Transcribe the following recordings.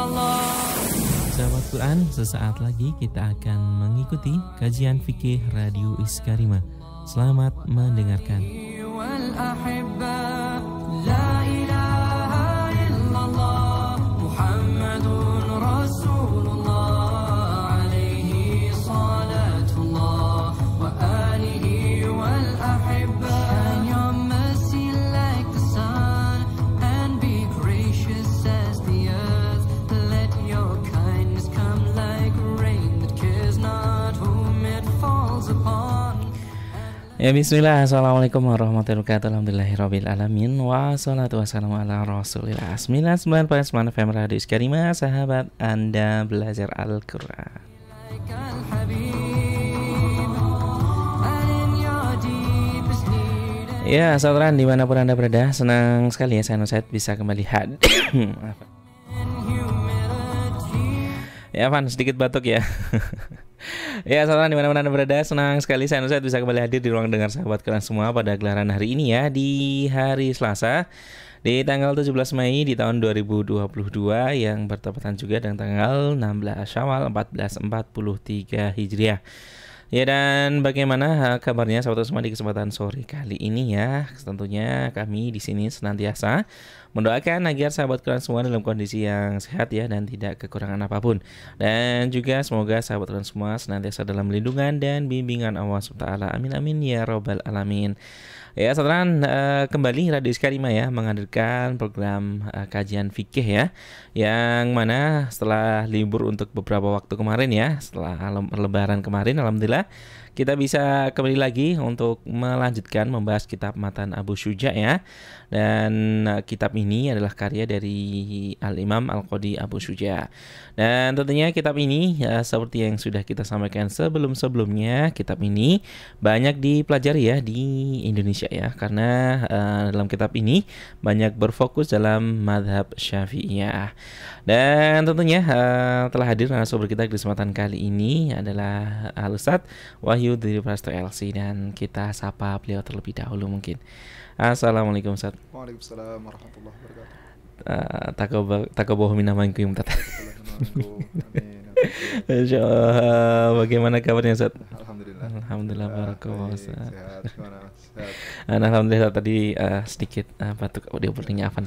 Allah. Sahabat Quran, sesaat lagi kita akan mengikuti kajian fikih Radio Iskarima. Selamat mendengarkan. Ya bismillah Assalamualaikum warahmatullahi wabarakatuh Alhamdulillahirabbil alamin Wassalatu wassalamu ala rasulillah 99.9 Sahabat Anda belajar Al-Quran Ya, saudara dimanapun Anda berada Senang sekali ya saya bisa kembali hadir Ya, Van, sedikit batuk ya ya, saudara dimana mana Anda berada, senang sekali saya Nusret bisa kembali hadir di ruang dengar sahabat kalian semua pada gelaran hari ini ya, di hari Selasa di tanggal 17 Mei di tahun 2022 yang bertepatan juga dengan tanggal 16 Syawal 1443 Hijriah. Ya dan bagaimana kabarnya sahabat semua di kesempatan sore kali ini ya. Tentunya kami di sini senantiasa mendoakan agar sahabat kalian semua dalam kondisi yang sehat ya dan tidak kekurangan apapun. Dan juga semoga sahabat kalian semua senantiasa dalam lindungan dan bimbingan Allah SWT. Amin amin ya robbal alamin. Ya, saudara uh, kembali Radio Iskarima ya menghadirkan program uh, kajian fikih ya. Yang mana setelah libur untuk beberapa waktu kemarin ya, setelah lebaran kemarin alhamdulillah kita bisa kembali lagi untuk melanjutkan membahas kitab Matan Abu Syuja ya. Dan uh, kitab ini adalah karya dari Al-Imam Al-Qadi Abu Syuja. Dan tentunya kitab ini ya, seperti yang sudah kita sampaikan sebelum-sebelumnya, kitab ini banyak dipelajari ya di Indonesia Indonesia ya karena uh, dalam kitab ini banyak berfokus dalam madhab syafi'iyah dan tentunya uh, telah hadir narasumber kita di kesempatan kali ini adalah Alusat eh, Wahyu dari Prasto LC dan kita sapa beliau terlebih dahulu mungkin Assalamualaikum Ustaz Waalaikumsalam warahmatullahi wabarakatuh uh, takabah takabah tata Insya Allah, bagaimana kabarnya Ustaz? Alhamdulillah Alhamdulillah barakallahu Sehat. Nah, alhamdulillah tadi uh, sedikit uh, batuk oh, dia openingnya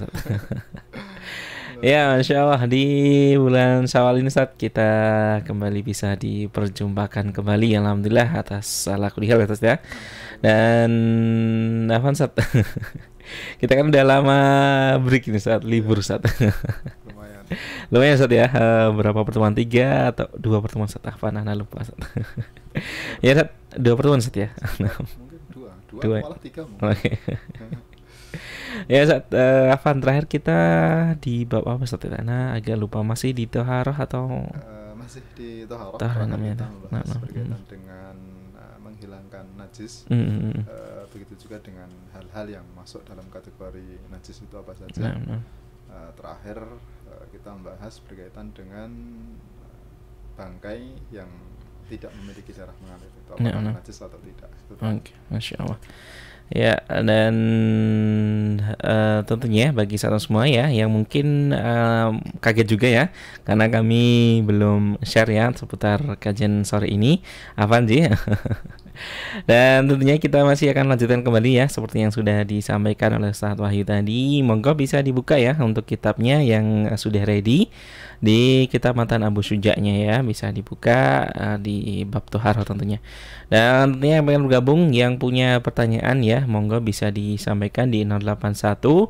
Ya, Masya Allah di bulan Syawal ini saat kita kembali bisa diperjumpakan kembali Alhamdulillah atas salah dihal atas ya Dan Avan saat. kita kan udah lama break ini saat libur saat lumayan Ustaz ya uh, berapa pertemuan tiga atau dua pertemuan Ustaz apa ah, nah, nah lupa Ustaz. ya Ustaz dua pertemuan Ustaz ya nah. mungkin dua dua, dua. malah tiga mungkin ya Ustaz uh, eh, Afan terakhir kita di bab apa Ustaz ya? nah agak lupa masih di Toharoh atau uh, masih di Toharoh Toharoh namanya nah, nah. berkaitan hmm. dengan uh, menghilangkan najis mm -hmm. uh, begitu juga dengan hal-hal yang masuk dalam kategori najis itu apa saja nah, nah Eh, terakhir eh, kita membahas berkaitan dengan eh, bangkai yang tidak memiliki darah mengalir itu apakah ya, nah, najis atau tidak. Oke, okay. masya Allah. Ya dan uh, tentunya ya bagi satu semua ya yang mungkin uh, kaget juga ya karena kami belum share ya seputar kajian sore ini. apa sih? Dan tentunya kita masih akan lanjutkan kembali ya seperti yang sudah disampaikan oleh Ustaz Wahyu tadi. Monggo bisa dibuka ya untuk kitabnya yang eh, sudah ready di kitab Matan Abu Sujaknya ya bisa dibuka eh, di bab Tuhar tentunya. Dan tentunya yang pengen bergabung yang punya pertanyaan ya monggo bisa disampaikan di 081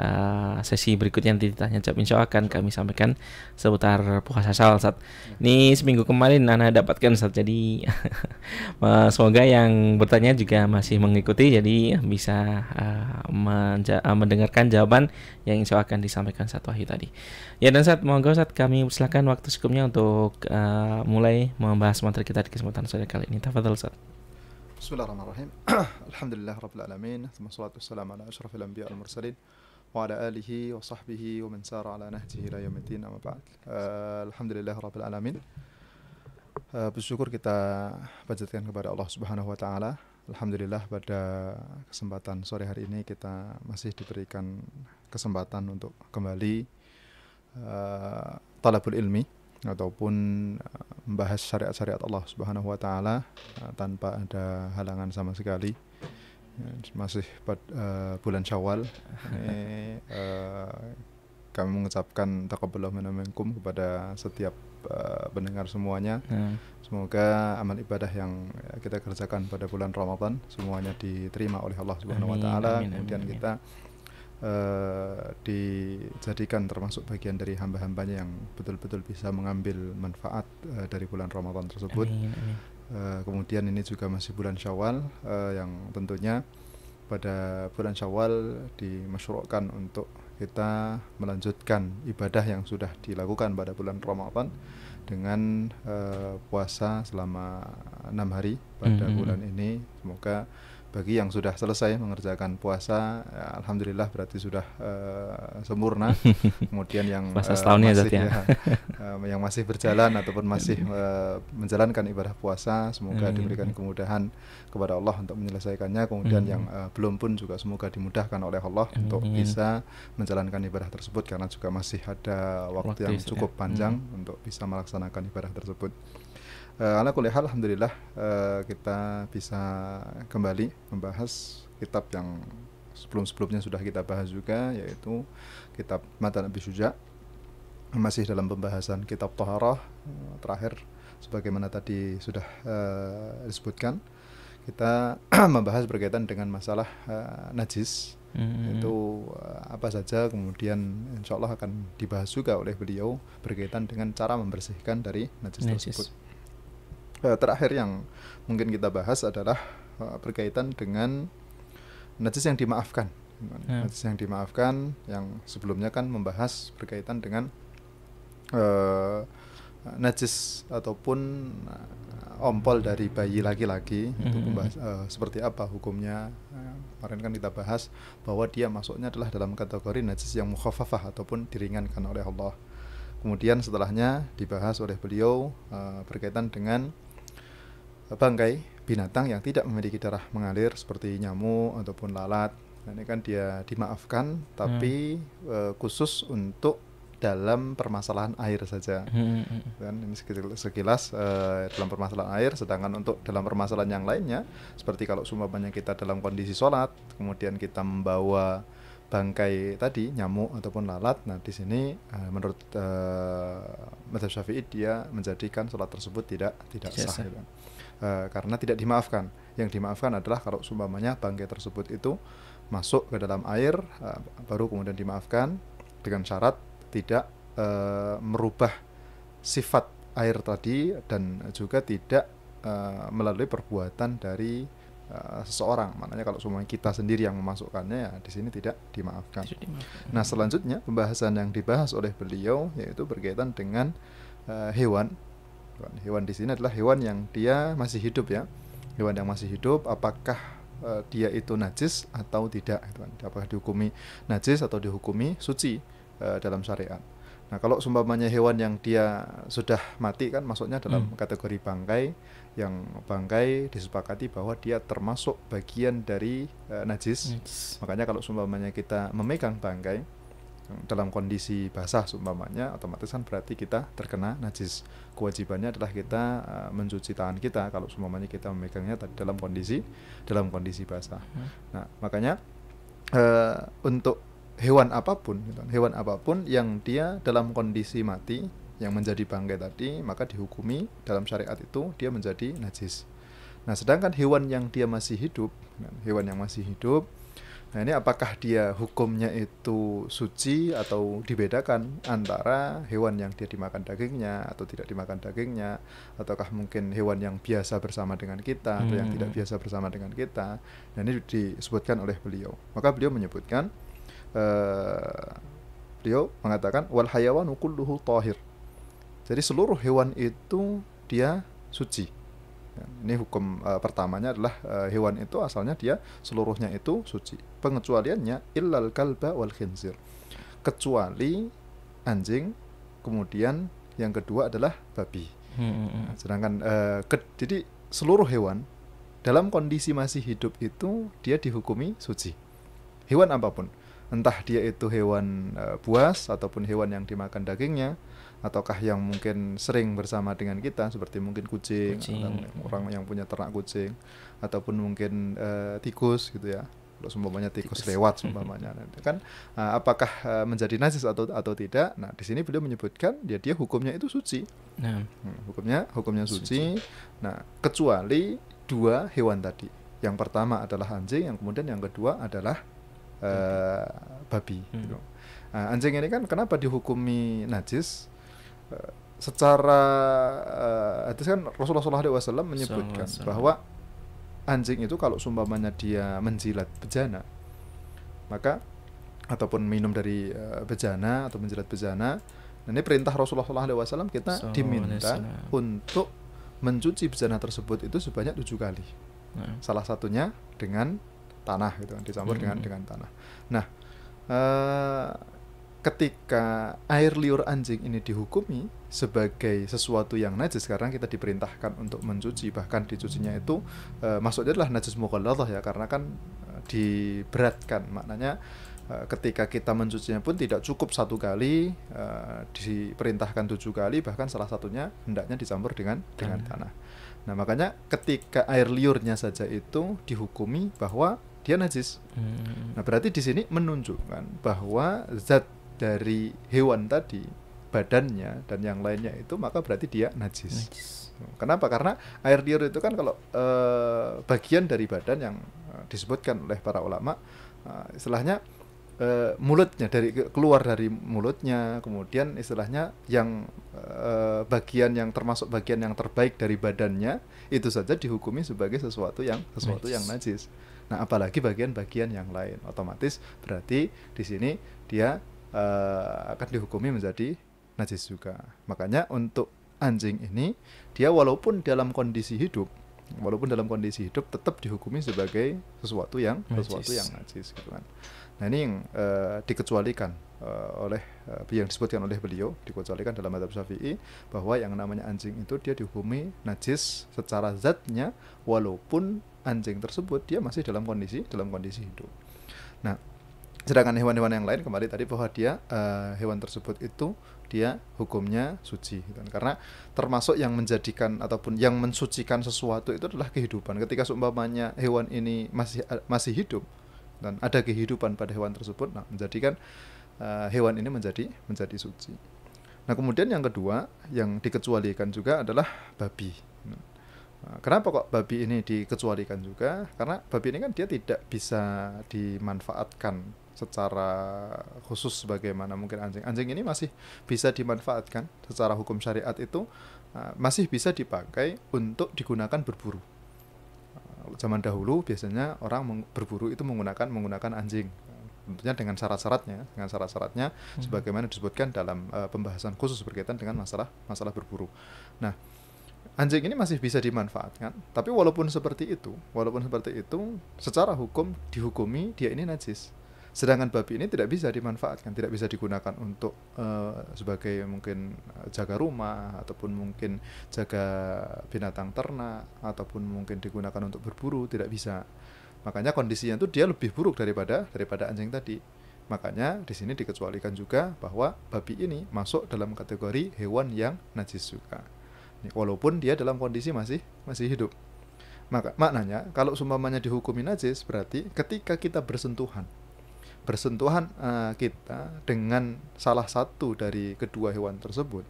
uh, sesi berikutnya nanti ditanya jawab insya Allah akan kami sampaikan seputar puasa sal saat ini seminggu kemarin Nana dapatkan saat jadi semoga yang bertanya juga masih mengikuti jadi bisa uh, uh, mendengarkan jawaban yang insya Allah akan disampaikan saat wahyu tadi ya dan saat monggo saat kami silakan waktu cukupnya untuk uh, mulai membahas materi kita di kesempatan sore kali ini tafadhal saat Bismillahirrahmanirrahim. Alhamdulillah rabbil alamin. Wassalatu wassalamu ala asyrafil anbiya wal mursalin. وعلى آله وصحبه ومن سار على نهجه إلى يوم الدين أما بعد Alhamdulillah Rabbil Alamin Bersyukur kita panjatkan kepada Allah Subhanahu Wa Taala. Alhamdulillah pada kesempatan sore hari ini kita masih diberikan kesempatan untuk kembali uh, talabul ilmi ataupun uh, membahas syariat-syariat Allah Subhanahu wa taala uh, tanpa ada halangan sama sekali. Hmm, masih pada uh, eh, bulan Syawal ini uh, kami mengucapkan takabbalah minkum kepada setiap uh, pendengar semuanya. Hmm. Semoga amal ibadah yang kita kerjakan pada bulan Ramadan semuanya diterima oleh Allah Subhanahu wa taala. Kemudian amin, kita Uh, dijadikan termasuk bagian dari hamba-hambanya yang betul-betul bisa mengambil manfaat uh, dari bulan Ramadan tersebut. Amin, amin. Eh, kemudian ini juga masih bulan Syawal uh, yang tentunya pada bulan Syawal dimasukkan untuk kita melanjutkan ibadah yang sudah dilakukan pada bulan Ramadan dengan uh, puasa selama enam hari pada mm -hmm. bulan ini semoga bagi yang sudah selesai mengerjakan puasa ya, alhamdulillah berarti sudah uh, sempurna kemudian yang uh, masih ya, uh, yang masih berjalan ataupun masih uh, menjalankan ibadah puasa semoga Amin. diberikan kemudahan kepada Allah untuk menyelesaikannya kemudian Amin. yang uh, belum pun juga semoga dimudahkan oleh Allah Amin. untuk bisa menjalankan ibadah tersebut karena juga masih ada waktu, waktu yang cukup panjang hmm. untuk bisa melaksanakan ibadah tersebut uh, ala kuliah alhamdulillah uh, kita bisa kembali membahas kitab yang sebelum-sebelumnya sudah kita bahas juga yaitu kitab Mata Nabi Suja masih dalam pembahasan kitab Toharah eh, terakhir sebagaimana tadi sudah uh, disebutkan kita membahas berkaitan dengan masalah uh, najis mm-hmm. itu uh, apa saja kemudian insya Allah akan dibahas juga oleh beliau berkaitan dengan cara membersihkan dari najis, najis. tersebut Eh, terakhir yang mungkin kita bahas adalah eh, berkaitan dengan najis yang dimaafkan. Hmm. Najis yang dimaafkan yang sebelumnya kan membahas berkaitan dengan uh, najis ataupun ompol dari bayi laki-laki -hmm. uh, seperti apa hukumnya kemarin kan kita bahas bahwa dia masuknya adalah dalam kategori najis yang mukhafafah ataupun diringankan oleh Allah kemudian setelahnya dibahas oleh beliau uh, berkaitan dengan bangkai binatang yang tidak memiliki darah mengalir seperti nyamuk ataupun lalat. Nah, ini kan dia dimaafkan, tapi hmm. e, khusus untuk dalam permasalahan air saja. Hmm. hmm, hmm. Dan ini sekilas, sekilas eh, dalam permasalahan air, sedangkan untuk dalam permasalahan yang lainnya, seperti kalau sumbangannya kita dalam kondisi sholat, kemudian kita membawa bangkai tadi nyamuk ataupun lalat. Nah, di sini e, menurut e, Madhab Syafi'i dia menjadikan sholat tersebut tidak tidak sah. Gitu. Kan e, karena tidak dimaafkan. Yang dimaafkan adalah kalau seumpamanya bangkai tersebut itu masuk ke dalam air e, baru kemudian dimaafkan dengan syarat tidak e, merubah sifat air tadi dan juga tidak e, melalui perbuatan dari seseorang. Makanya kalau semuanya kita sendiri yang memasukkannya ya di sini tidak dimaafkan. Nah, selanjutnya pembahasan yang dibahas oleh beliau yaitu berkaitan dengan uh, hewan Hewan, hewan di sini adalah hewan yang dia masih hidup ya. Hewan yang masih hidup apakah uh, dia itu najis atau tidak gitu kan. Apakah dihukumi najis atau dihukumi suci uh, dalam syariat. Nah, kalau seumpamanya hewan yang dia sudah mati kan maksudnya dalam hmm. kategori bangkai yang bangkai disepakati bahwa dia termasuk bagian dari uh, najis. Yes. Makanya kalau seumpamanya kita memegang bangkai dalam kondisi basah seumpamanya otomatis kan berarti kita terkena najis kewajibannya adalah kita uh, mencuci tangan kita kalau seumpamanya kita memegangnya tadi dalam kondisi dalam kondisi basah hmm. nah makanya uh, untuk hewan apapun hewan apapun yang dia dalam kondisi mati yang menjadi bangkai tadi maka dihukumi dalam syariat itu dia menjadi najis nah sedangkan hewan yang dia masih hidup hewan yang masih hidup Nah ini apakah dia hukumnya itu suci atau dibedakan antara hewan yang dia dimakan dagingnya atau tidak dimakan dagingnya, ataukah mungkin hewan yang biasa bersama dengan kita atau yang tidak hmm. biasa bersama dengan kita. Nah ini disebutkan oleh beliau. Maka beliau menyebutkan, uh, beliau mengatakan wal hayawanu kulluhu tahir. Jadi seluruh hewan itu dia suci ini hukum uh, pertamanya adalah uh, hewan itu asalnya dia seluruhnya itu suci. Pengecualiannya illal kalba wal khinzir. Kecuali anjing, kemudian yang kedua adalah babi. Hmm. sedangkan uh, ke, jadi seluruh hewan dalam kondisi masih hidup itu dia dihukumi suci. Hewan apapun, entah dia itu hewan uh, buas ataupun hewan yang dimakan dagingnya ataukah yang mungkin sering bersama dengan kita seperti mungkin kucing, kucing. orang yang punya ternak kucing ataupun mungkin uh, tikus gitu ya kalau semuanya tikus, tikus. lewat semuanya kan eh, apakah eh, menjadi najis atau atau tidak nah di sini beliau menyebutkan ya dia hukumnya itu suci nah. Hmm, hukumnya hukumnya suci. suci nah kecuali dua hewan tadi yang pertama adalah anjing yang kemudian yang kedua adalah uh, babi, babi gitu. hmm. gitu. Nah, anjing ini kan kenapa dihukumi najis? secara uh, hadis kan Rasulullah SAW menyebutkan Salah. bahwa anjing itu kalau sumpamanya dia menjilat bejana maka ataupun minum dari uh, bejana atau menjilat bejana ini perintah Rasulullah SAW kita Salah. diminta untuk mencuci bejana tersebut itu sebanyak tujuh kali nah. salah satunya dengan tanah gitu kan dicampur hmm. dengan dengan tanah nah uh, ketika air liur anjing ini dihukumi sebagai sesuatu yang najis sekarang kita diperintahkan untuk mencuci bahkan dicucinya itu e, maksudnya adalah najis mukallalah ya karena kan e, diberatkan maknanya e, ketika kita mencucinya pun tidak cukup satu kali e, diperintahkan tujuh kali bahkan salah satunya hendaknya dicampur dengan dengan tanah. Nah makanya ketika air liurnya saja itu dihukumi bahwa dia najis. Hmm. Nah berarti di sini menunjukkan bahwa zat dari hewan tadi badannya dan yang lainnya itu maka berarti dia najis. najis. Kenapa? Karena air liur itu kan kalau e, bagian dari badan yang eh, disebutkan oleh para ulama e, istilahnya e, mulutnya dari keluar dari mulutnya, kemudian istilahnya yang e, bagian yang termasuk bagian yang terbaik dari badannya itu saja dihukumi sebagai sesuatu yang sesuatu najis. yang najis. Nah, apalagi bagian-bagian yang lain otomatis berarti di sini dia uh, akan dihukumi menjadi najis juga. Makanya untuk anjing ini dia walaupun dalam kondisi hidup, walaupun dalam kondisi hidup tetap dihukumi sebagai sesuatu yang najis. sesuatu yang najis gitu kan. Nah ini yang uh, dikecualikan uh, oleh uh, yang disebutkan oleh beliau dikecualikan dalam madhab syafi'i bahwa yang namanya anjing itu dia dihukumi najis secara zatnya walaupun anjing tersebut dia masih dalam kondisi dalam kondisi hidup. Nah sedangkan hewan-hewan yang lain kembali tadi bahwa dia uh, hewan tersebut itu dia hukumnya suci gitu. Kan. karena termasuk yang menjadikan ataupun yang mensucikan sesuatu itu adalah kehidupan ketika seumpamanya hewan ini masih eh, masih hidup dan gitu ada kehidupan pada hewan tersebut nah menjadikan uh, hewan ini menjadi menjadi suci nah kemudian yang kedua yang dikecualikan juga adalah babi gitu kan. nah, kenapa kok babi ini dikecualikan juga karena babi ini kan dia tidak bisa dimanfaatkan secara khusus bagaimana mungkin anjing. Anjing ini masih bisa dimanfaatkan secara hukum syariat itu uh, masih bisa dipakai untuk digunakan berburu. Uh, zaman dahulu biasanya orang berburu itu menggunakan menggunakan anjing. Tentunya dengan syarat-syaratnya, dengan syarat-syaratnya hmm. sebagaimana disebutkan dalam uh, pembahasan khusus berkaitan dengan masalah masalah berburu. Nah, anjing ini masih bisa dimanfaatkan. Tapi walaupun seperti itu, walaupun seperti itu, secara hukum dihukumi dia ini najis. Sedangkan babi ini tidak bisa dimanfaatkan, tidak bisa digunakan untuk uh, sebagai mungkin eh, jaga rumah ataupun mungkin jaga binatang ternak ataupun mungkin digunakan untuk berburu, tidak bisa. Makanya kondisinya itu dia lebih buruk daripada daripada anjing tadi. Makanya di sini dikecualikan juga bahwa babi ini masuk dalam kategori hewan yang najis juga. Walaupun dia dalam kondisi masih masih hidup. Maka maknanya kalau seumpamanya dihukumi najis berarti ketika kita bersentuhan bersentuhan uh, kita dengan salah satu dari kedua hewan tersebut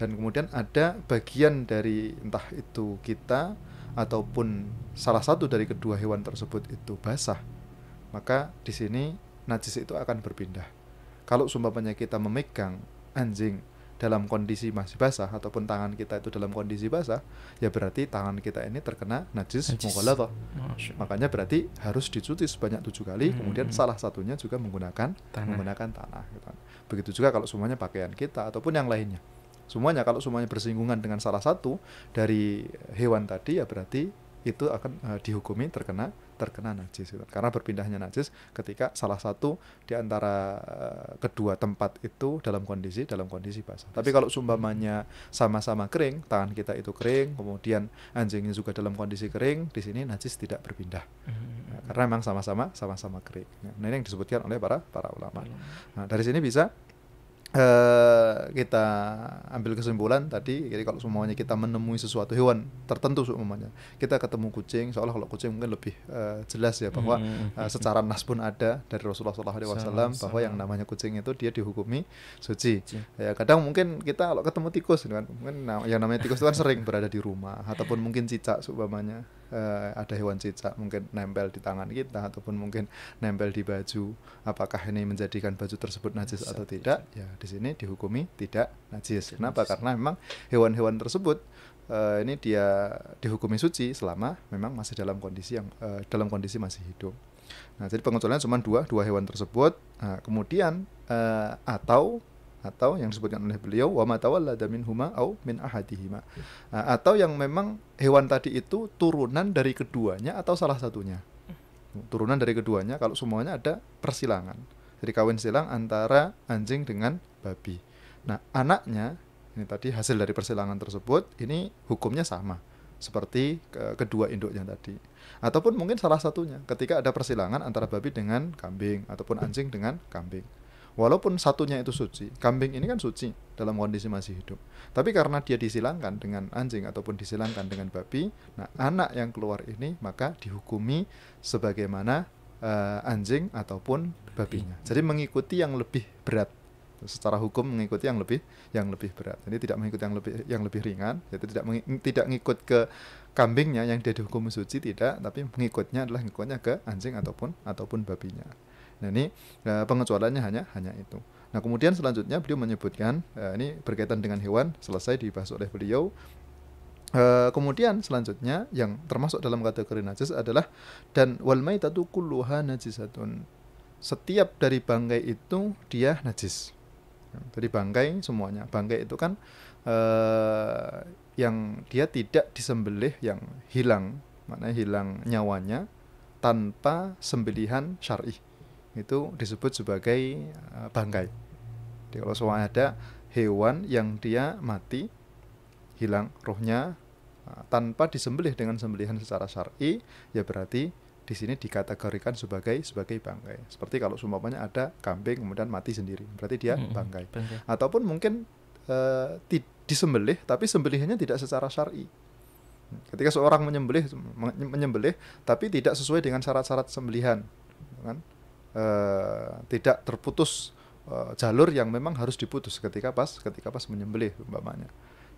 dan kemudian ada bagian dari entah itu kita ataupun salah satu dari kedua hewan tersebut itu basah maka di sini najis itu akan berpindah kalau sumpahnya kita memegang anjing dalam kondisi masih basah ataupun tangan kita itu dalam kondisi basah ya berarti tangan kita ini terkena najis, najis. mughalladhah. Makanya berarti harus dicuci sebanyak tujuh kali hmm. kemudian salah satunya juga menggunakan tanah. menggunakan tanah gitu. Begitu juga kalau semuanya pakaian kita ataupun yang lainnya. Semuanya kalau semuanya bersinggungan dengan salah satu dari hewan tadi ya berarti itu akan uh, dihukumi terkena terkena najis gitu. karena berpindahnya najis ketika salah satu di antara uh, kedua tempat itu dalam kondisi dalam kondisi basah. Tapi kalau sumbamannya sama-sama kering, tangan kita itu kering, kemudian anjingnya juga dalam kondisi kering, di sini najis tidak berpindah. Nah, karena memang sama-sama sama-sama kering. Nah, ini yang disebutkan oleh para para ulama. Nah, dari sini bisa Uh, kita ambil kesimpulan tadi jadi kalau semuanya kita menemui sesuatu hewan tertentu semuanya kita ketemu kucing seolah kalau kucing mungkin lebih uh, jelas ya bahwa hmm. uh, secara nas pun ada dari Rasulullah SAW bahwa yang namanya kucing itu dia dihukumi suci ya kadang mungkin kita kalau ketemu tikus kan mungkin yang namanya tikus itu kan sering berada di rumah ataupun mungkin cicak seumpamanya uh, ada hewan cicak mungkin nempel di tangan kita ataupun mungkin nempel di baju apakah ini menjadikan baju tersebut najis atau tidak ya di sini dihukumi tidak najis kenapa karena memang hewan-hewan tersebut uh, ini dia dihukumi suci selama memang masih dalam kondisi yang uh, dalam kondisi masih hidup nah jadi pengecualian cuma dua dua hewan tersebut nah, kemudian uh, atau atau yang disebutkan oleh beliau wa matawallada huma au min ahadihima nah, atau yang memang hewan tadi itu turunan dari keduanya atau salah satunya turunan dari keduanya kalau semuanya ada persilangan jadi kawin silang antara anjing dengan babi nah anaknya ini tadi hasil dari persilangan tersebut ini hukumnya sama seperti kedua induknya tadi ataupun mungkin salah satunya ketika ada persilangan antara babi dengan kambing ataupun anjing dengan kambing Walaupun satunya itu suci, kambing ini kan suci dalam kondisi masih hidup. Tapi karena dia disilangkan dengan anjing ataupun disilangkan dengan babi, nah anak yang keluar ini maka dihukumi sebagaimana uh, anjing ataupun babinya. Jadi mengikuti yang lebih berat secara hukum mengikuti yang lebih yang lebih berat. Jadi tidak mengikuti yang lebih yang lebih ringan, yaitu tidak meng, tidak ngikut ke kambingnya yang dia dihukum suci tidak, tapi mengikutnya adalah mengikutnya ke anjing ataupun ataupun babinya. Nah, ini eh, pengecualiannya hanya hanya itu. Nah, kemudian selanjutnya beliau menyebutkan eh, ini berkaitan dengan hewan selesai dibahas oleh beliau. Eh, kemudian selanjutnya yang termasuk dalam kategori najis adalah dan wal maitatu kulluha najisatun. Setiap dari bangkai itu dia najis. Dari bangkai semuanya. Bangkai itu kan yang dia tidak disembelih yang hilang, mana hilang nyawanya tanpa sembelihan syar'i itu disebut sebagai eh, bangkai. Jadi kalau soalnya ada hewan yang dia mati, hilang rohnya eh, tanpa disembelih dengan sembelihan secara syar'i, ya berarti di sini dikategorikan sebagai sebagai bangkai. Seperti kalau sumpahnya ada kambing kemudian mati sendiri, berarti dia hmm, bangkai. bangkai. Ataupun mungkin uh, eh, di, disembelih tapi sembelihannya tidak secara syar'i. Ketika seorang menyembelih menyembelih tapi tidak sesuai dengan syarat-syarat sembelihan, kan? uh, tidak terputus uh, jalur yang memang harus diputus ketika pas ketika pas menyembelih umpamanya.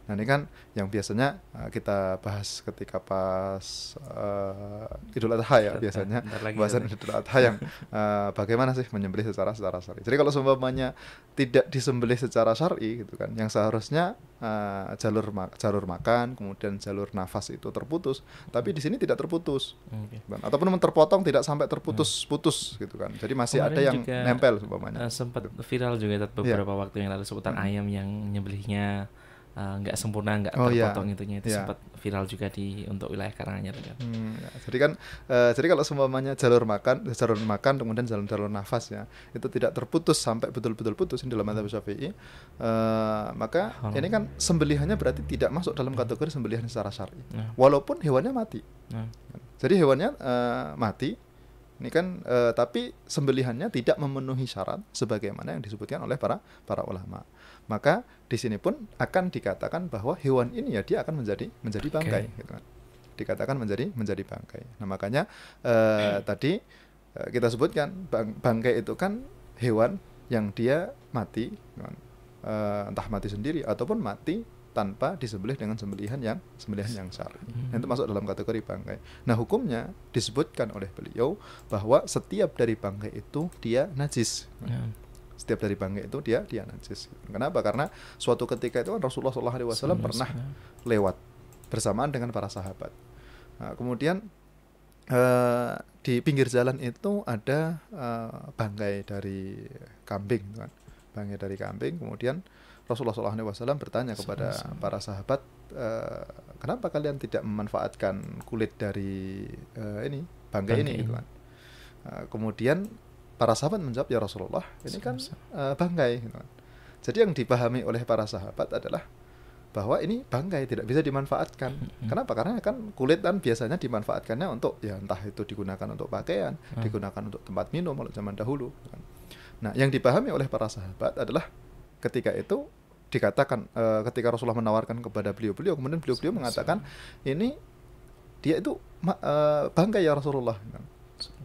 Nah ini kan yang biasanya eh, kita bahas ketika pas uh, Idul Adha ya Adha, biasanya bahasan Idul Adha yang uh, bagaimana sih menyembelih secara secara syar'i. Jadi kalau seumpamanya tidak disembelih secara syar'i gitu kan, yang seharusnya uh, jalur ma jalur makan kemudian jalur nafas itu terputus, tapi di sini tidak terputus, okay. ataupun terpotong tidak sampai terputus hmm. putus gitu kan. Jadi masih Kemarin ada yang nempel seumpamanya. Uh, sempat viral juga ya, iya. beberapa yeah. waktu yang lalu seputar hmm. ayam yang nyembelihnya Eh, nggak uh, sempurna nggak oh, iya. terpotong yeah. itunya itu yeah. sempat viral juga di untuk wilayah Karanganyar kan. Hmm, ya. Jadi kan uh, jadi kalau semuanya jalur makan eh, jalur makan kemudian jalur jalur nafas ya itu tidak terputus sampai betul-betul putus ini dalam hmm. mata Syafi'i uh, maka oh. ini kan sembelihannya berarti tidak masuk dalam kategori sembelihan secara syar'i yeah. walaupun hewannya mati. Yeah. Jadi hewannya uh, mati ini kan uh, tapi sembelihannya tidak memenuhi syarat sebagaimana yang disebutkan oleh para para ulama maka di sini pun akan dikatakan bahwa hewan ini ya dia akan menjadi menjadi bangkai okay. gitu kan. dikatakan menjadi menjadi bangkai nah makanya uh, eh, okay. tadi uh, kita sebutkan bang, bangkai itu kan hewan yang dia mati gitu kan. uh, entah mati sendiri ataupun mati tanpa disembelih dengan sembelihan yang sembelihan yang syar'i. Hmm. Itu masuk dalam kategori bangkai. Nah, hukumnya disebutkan oleh beliau bahwa setiap dari bangkai itu dia najis. Yeah setiap dari bangkai itu dia dia najis. Kenapa? Karena suatu ketika itu kan Rasulullah SAW Wasallam pernah lewat bersamaan dengan para sahabat. Nah, kemudian uh, di pinggir jalan itu ada uh, bangkai dari kambing, gitu kan? bangkai dari kambing. Kemudian Rasulullah SAW bertanya kepada Sama-sama. para sahabat, uh, kenapa kalian tidak memanfaatkan kulit dari uh, ini bangkai, ini, gitu kan? Nah, kemudian para sahabat menjawab ya Rasulullah ini kan uh, bangkai gitu kan. jadi yang dipahami oleh para sahabat adalah bahwa ini bangkai tidak bisa dimanfaatkan hmm. kenapa karena kan kulit kan biasanya dimanfaatkannya untuk ya entah itu digunakan untuk pakaian hmm. digunakan untuk tempat minum kalau zaman dahulu gitu kan. nah yang dipahami oleh para sahabat adalah ketika itu dikatakan uh, ketika Rasulullah menawarkan kepada beliau-beliau kemudian beliau-beliau mengatakan ini dia itu uh, bangkai ya Rasulullah gitu kan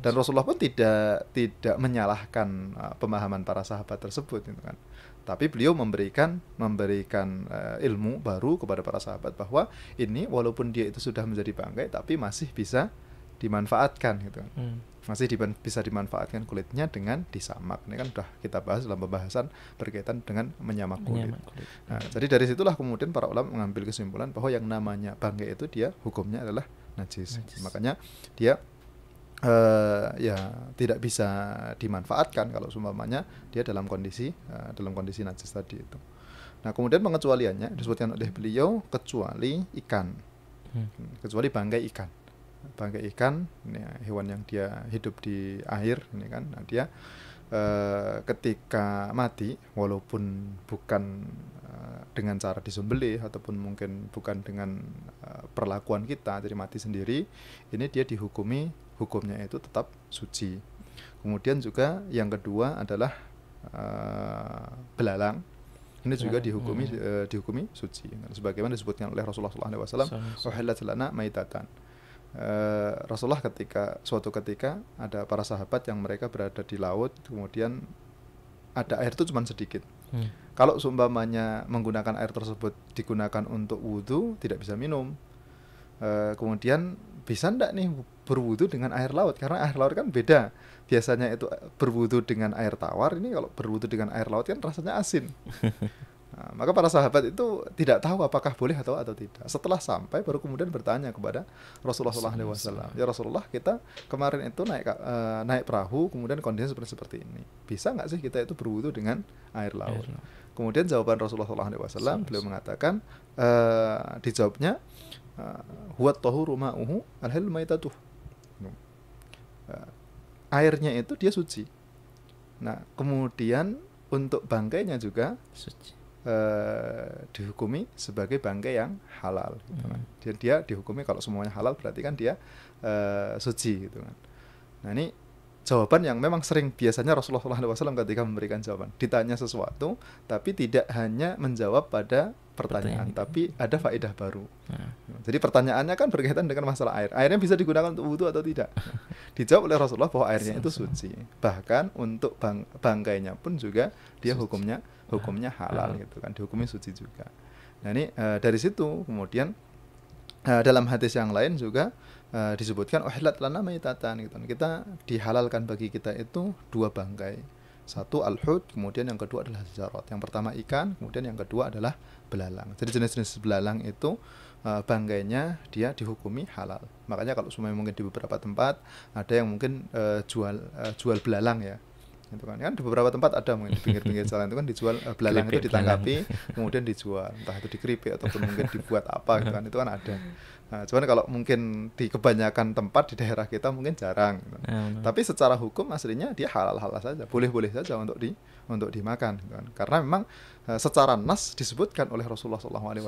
dan Rasulullah pun tidak tidak menyalahkan eh, pemahaman para sahabat tersebut gitu kan tapi beliau memberikan memberikan uh, ilmu baru kepada para sahabat bahwa ini walaupun dia itu sudah menjadi bangkai tapi masih bisa dimanfaatkan gitu kan hmm. masih diman bisa dimanfaatkan kulitnya dengan disamak ini kan sudah kita bahas dalam pembahasan berkaitan dengan menyamak kulit, menyamak kulit. Nah, hmm. jadi dari situlah kemudian para ulama mengambil kesimpulan bahwa yang namanya bangkai itu dia hukumnya adalah najis, najis. makanya dia uh, ya tidak bisa dimanfaatkan kalau seumpamanya dia dalam kondisi uh, dalam kondisi najis tadi itu. Nah, kemudian pengecualiannya disebutkan oleh beliau kecuali ikan. Hmm. hmm. Kecuali bangkai ikan. Bangkai ikan ini hewan yang dia hidup di air ini kan. Nah, dia uh, ketika mati walaupun bukan dengan cara disembelih ataupun mungkin bukan dengan uh, perlakuan kita jadi mati sendiri, ini dia dihukumi hukumnya itu tetap suci. Kemudian juga yang kedua adalah uh, belalang. Ini juga dihukumi hmm. uh, dihukumi suci. Sebagaimana disebutkan oleh Rasulullah SAW, "Uhillat maitatan." Uh, Rasulullah ketika suatu ketika ada para sahabat yang mereka berada di laut, kemudian ada air itu cuma sedikit. Hmm. Kalau seumpamanya menggunakan air tersebut digunakan untuk wudhu, tidak bisa minum. Eh, kemudian bisa ndak nih berwudu dengan air laut karena air laut kan beda biasanya itu eh, berwudu dengan air tawar ini kalau berwudu dengan air laut kan rasanya asin nah, maka para sahabat itu tidak tahu apakah boleh atau atau tidak setelah sampai baru kemudian bertanya kepada Rasulullah SAW ya Rasulullah kita kemarin itu naik uh, naik perahu kemudian kondisi seperti seperti ini bisa nggak sih kita itu berwudu dengan air laut kemudian jawaban Rasulullah SAW beliau mengatakan uh, dijawabnya Ah, huwa tahuru ma'uhu al maitatuh. Hmm. Ah, airnya itu dia suci. Nah, kemudian untuk bangkainya juga suci. Uh, dihukumi sebagai bangkai yang halal gitu kan. Hmm. Jadi dia dihukumi kalau semuanya halal berarti kan dia uh, suci gitu kan. Nah, ini jawaban yang memang sering biasanya Rasulullah SAW ketika memberikan jawaban ditanya sesuatu tapi tidak hanya menjawab pada pertanyaan, pertanyaan tapi ada faedah baru nah. jadi pertanyaannya kan berkaitan dengan masalah air airnya bisa digunakan untuk wudhu atau tidak dijawab oleh Rasulullah bahwa airnya itu suci bahkan untuk bang bangkainya pun juga dia hukumnya hukumnya nah. halal nah. gitu kan dihukumi suci juga nah ini uh, dari situ kemudian Eh, dalam hadis yang lain juga uh, disebutkan uhillat lana maitatan gitu. Kita dihalalkan bagi kita itu dua bangkai. Satu alhud kemudian yang kedua adalah zarot. Yang pertama ikan, kemudian yang kedua adalah belalang. Jadi jenis-jenis belalang itu eh, bangkainya dia dihukumi halal. Makanya kalau semuanya mungkin di beberapa tempat ada yang mungkin uh, jual uh, jual belalang ya itu kan kan di beberapa tempat ada mungkin di pinggir-pinggir jalan itu kan dijual uh, belalang itu ditangkapi kemudian dijual entah itu dikeripik ataupun mungkin dibuat apa gitu kan itu kan ada nah cuman kalau mungkin di kebanyakan tempat di daerah kita mungkin jarang gitu. yeah, ya, tapi secara hukum aslinya dia halal halal saja boleh boleh saja untuk di untuk dimakan gitu kan karena memang Eh, secara nas disebutkan oleh Rasulullah SAW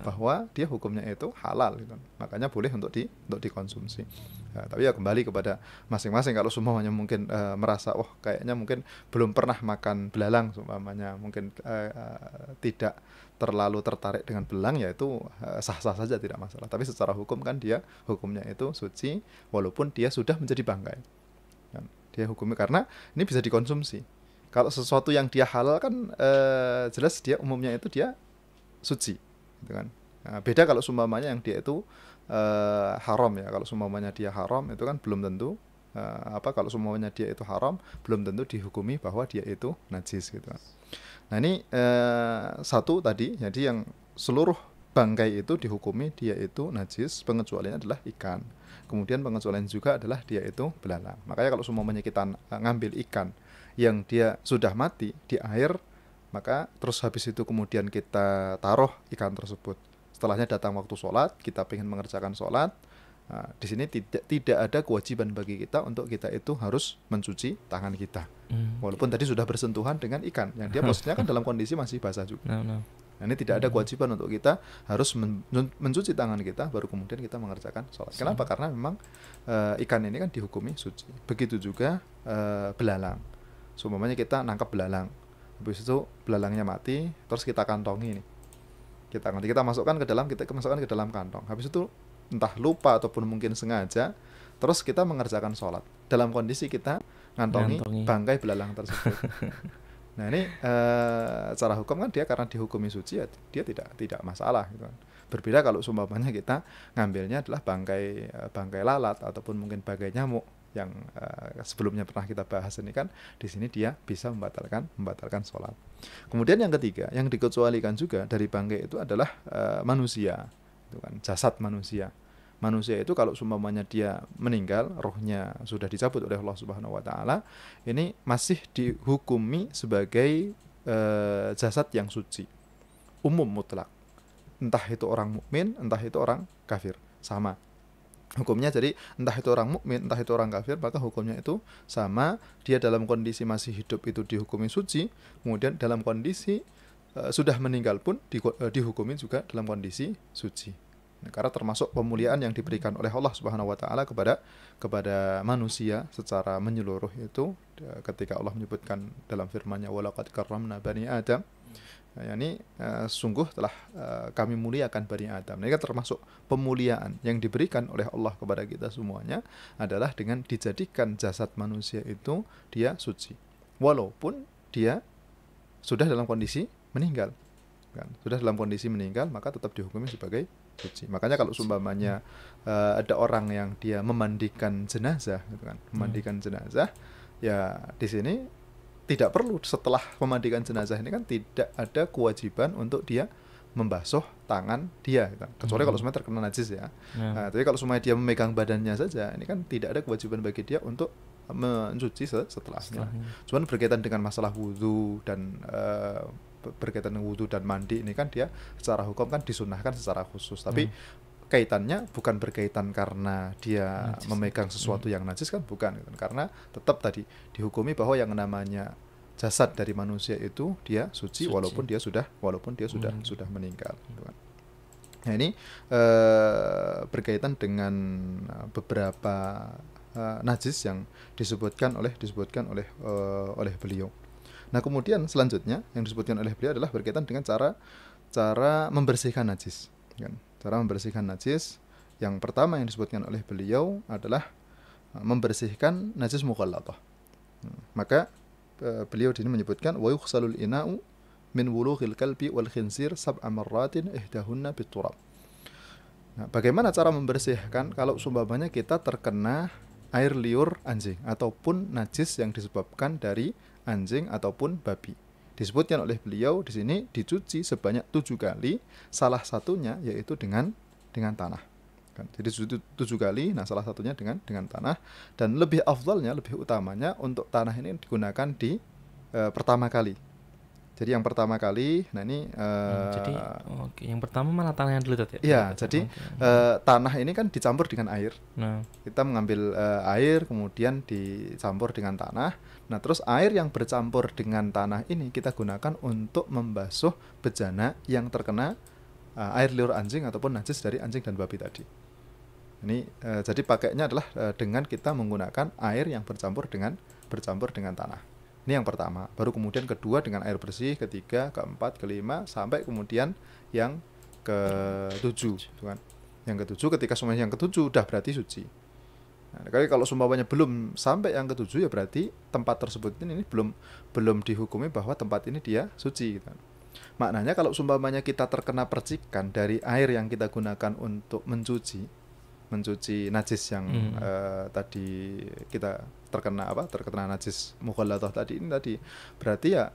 bahwa dia hukumnya itu halal gitu. makanya boleh untuk di untuk dikonsumsi ya, tapi ya kembali kepada masing-masing kalau semuanya mungkin uh, merasa oh kayaknya mungkin belum pernah makan belalang semuanya mungkin uh, uh, tidak terlalu tertarik dengan belang ya itu sah-sah uh, saja tidak masalah tapi secara hukum kan dia hukumnya itu suci walaupun dia sudah menjadi bangkai kan? dia hukumnya karena ini bisa dikonsumsi kalau sesuatu yang dia halal kan eh, jelas dia umumnya itu dia suci, gitu kan. Nah, beda kalau sumpamanya yang dia itu eh, haram ya. Kalau sumpamanya dia haram itu kan belum tentu eh, apa kalau sumpamanya dia itu haram belum tentu dihukumi bahwa dia itu najis gitu kan. Nah ini eh, satu tadi jadi yang seluruh bangkai itu dihukumi dia itu najis, pengecualiannya adalah ikan. Kemudian pengecualian juga adalah dia itu belalang. Makanya kalau semuanya kita eh, ngambil ikan yang dia sudah mati di air maka terus habis itu kemudian kita taruh ikan tersebut setelahnya datang waktu sholat kita ingin mengerjakan sholat nah, di sini tidak tidak ada kewajiban bagi kita untuk kita itu harus mencuci tangan kita hmm. walaupun tadi sudah bersentuhan dengan ikan yang dia maksudnya kan dalam kondisi masih basah juga no, nah, no. Nah. nah, ini tidak ada hmm. kewajiban untuk kita harus men mencuci tangan kita baru kemudian kita mengerjakan sholat. Kenapa? Hmm. Karena memang e, ikan ini kan dihukumi suci. Begitu juga e, belalang. Seumpamanya kita nangkap belalang. Habis itu belalangnya mati, terus kita kantongi nih. Kita nanti kita masukkan ke dalam kita masukkan ke dalam kantong. Habis itu entah lupa ataupun mungkin sengaja terus kita mengerjakan sholat dalam kondisi kita ngantongi, bangkai belalang tersebut. nah ini e, eh, cara hukum kan dia karena dihukumi suci ya dia tidak tidak masalah gitu kan. Berbeda kalau seumpamanya kita ngambilnya adalah bangkai eh, bangkai lalat ataupun mungkin bangkai nyamuk yang uh, sebelumnya pernah kita bahas ini kan di sini dia bisa membatalkan membatalkan sholat. Kemudian yang ketiga yang dikecualikan juga dari bangkai itu adalah uh, manusia, itu kan jasad manusia. Manusia itu kalau seumpamanya dia meninggal, rohnya sudah dicabut oleh Allah Subhanahu wa taala, ini masih dihukumi sebagai uh, jasad yang suci. Umum mutlak. Entah itu orang mukmin, entah itu orang kafir, sama hukumnya jadi entah itu orang mukmin entah itu orang kafir maka hukumnya itu sama dia dalam kondisi masih hidup itu dihukumi suci kemudian dalam kondisi e, sudah meninggal pun di, e, dihukumi juga dalam kondisi suci nah, karena termasuk pemuliaan yang diberikan oleh Allah Subhanahu wa taala kepada kepada manusia secara menyeluruh itu e, ketika Allah menyebutkan dalam firman-Nya walaqad karramna bani adam Nah, yakni uh, sungguh telah uh, kami muliakan Bani Adam. Nah, ini kan termasuk pemuliaan yang diberikan oleh Allah kepada kita semuanya adalah dengan dijadikan jasad manusia itu dia suci. Walaupun dia sudah dalam kondisi meninggal. Kan? Sudah dalam kondisi meninggal maka tetap dihukumi sebagai suci. Makanya kalau seumpamanya uh, ada orang yang dia memandikan jenazah gitu kan, memandikan jenazah ya di sini tidak perlu setelah memandikan jenazah ini kan tidak ada kewajiban untuk dia membasuh tangan dia gitu. kecuali hmm. kalau semuanya terkena najis ya. Yeah. Nah, tapi kalau semuanya dia memegang badannya saja ini kan tidak ada kewajiban bagi dia untuk e, mencuci setelahnya. setelahnya. Cuman berkaitan dengan masalah wudhu dan uh, berkaitan dengan wudhu dan mandi ini kan dia secara hukum kan disunahkan secara khusus tapi ya kaitannya bukan berkaitan karena dia najis. Ya. memegang hmm. sesuatu yang najis kan bukan gitu. karena tetap tadi dihukumi bahwa yang namanya jasad dari manusia itu dia suci, suci. walaupun dia sudah walaupun dia sudah hmm. sudah meninggal gitu kan. Nah ini eh, berkaitan dengan eh, beberapa eh, najis yang disebutkan oleh disebutkan oleh eh, oleh beliau. Nah kemudian selanjutnya yang disebutkan oleh beliau adalah berkaitan dengan cara cara membersihkan najis. Kan? Cara membersihkan najis yang pertama yang disebutkan oleh beliau adalah eh, membersihkan najis mughallatah. Hmm, maka eh, beliau di sini menyebutkan wa yughsalul ina'u min wulughil kalbi wal khinzir sab'a marratin ihdahunna biturab. Nah, bagaimana cara membersihkan kalau sumbabannya kita terkena air liur anjing ataupun najis yang disebabkan dari anjing ataupun babi disebutkan oleh beliau di sini dicuci sebanyak tujuh kali salah satunya yaitu dengan dengan tanah kan? jadi tujuh, kali nah salah satunya dengan dengan tanah dan lebih afdalnya lebih utamanya untuk tanah ini digunakan di e, pertama kali jadi yang pertama kali nah ini e, hmm, jadi okay. yang pertama malah yang dulu ya iya jadi okay. e, tanah ini kan dicampur dengan air nah kita mengambil e, air kemudian dicampur dengan tanah Nah, terus air yang bercampur dengan tanah ini kita gunakan untuk membasuh bejana yang terkena uh, air liur anjing ataupun najis dari anjing dan babi tadi. Ini uh, jadi pakainya adalah uh, dengan kita menggunakan air yang bercampur dengan bercampur dengan tanah. Ini yang pertama. Baru kemudian kedua dengan air bersih, ketiga, keempat, kelima sampai kemudian yang ketujuh, kan? Yang ketujuh ketika semuanya yang ketujuh udah berarti suci. Nah, kalau sumpahnya belum sampai yang ketujuh ya berarti tempat tersebut ini, ini belum belum dihukumi bahwa tempat ini dia suci. Gitu. Maknanya kalau sumpahnya kita terkena percikan dari air yang kita gunakan untuk mencuci, mencuci najis yang hmm. uh, tadi kita terkena apa terkena najis mukhalatoh tadi ini tadi berarti ya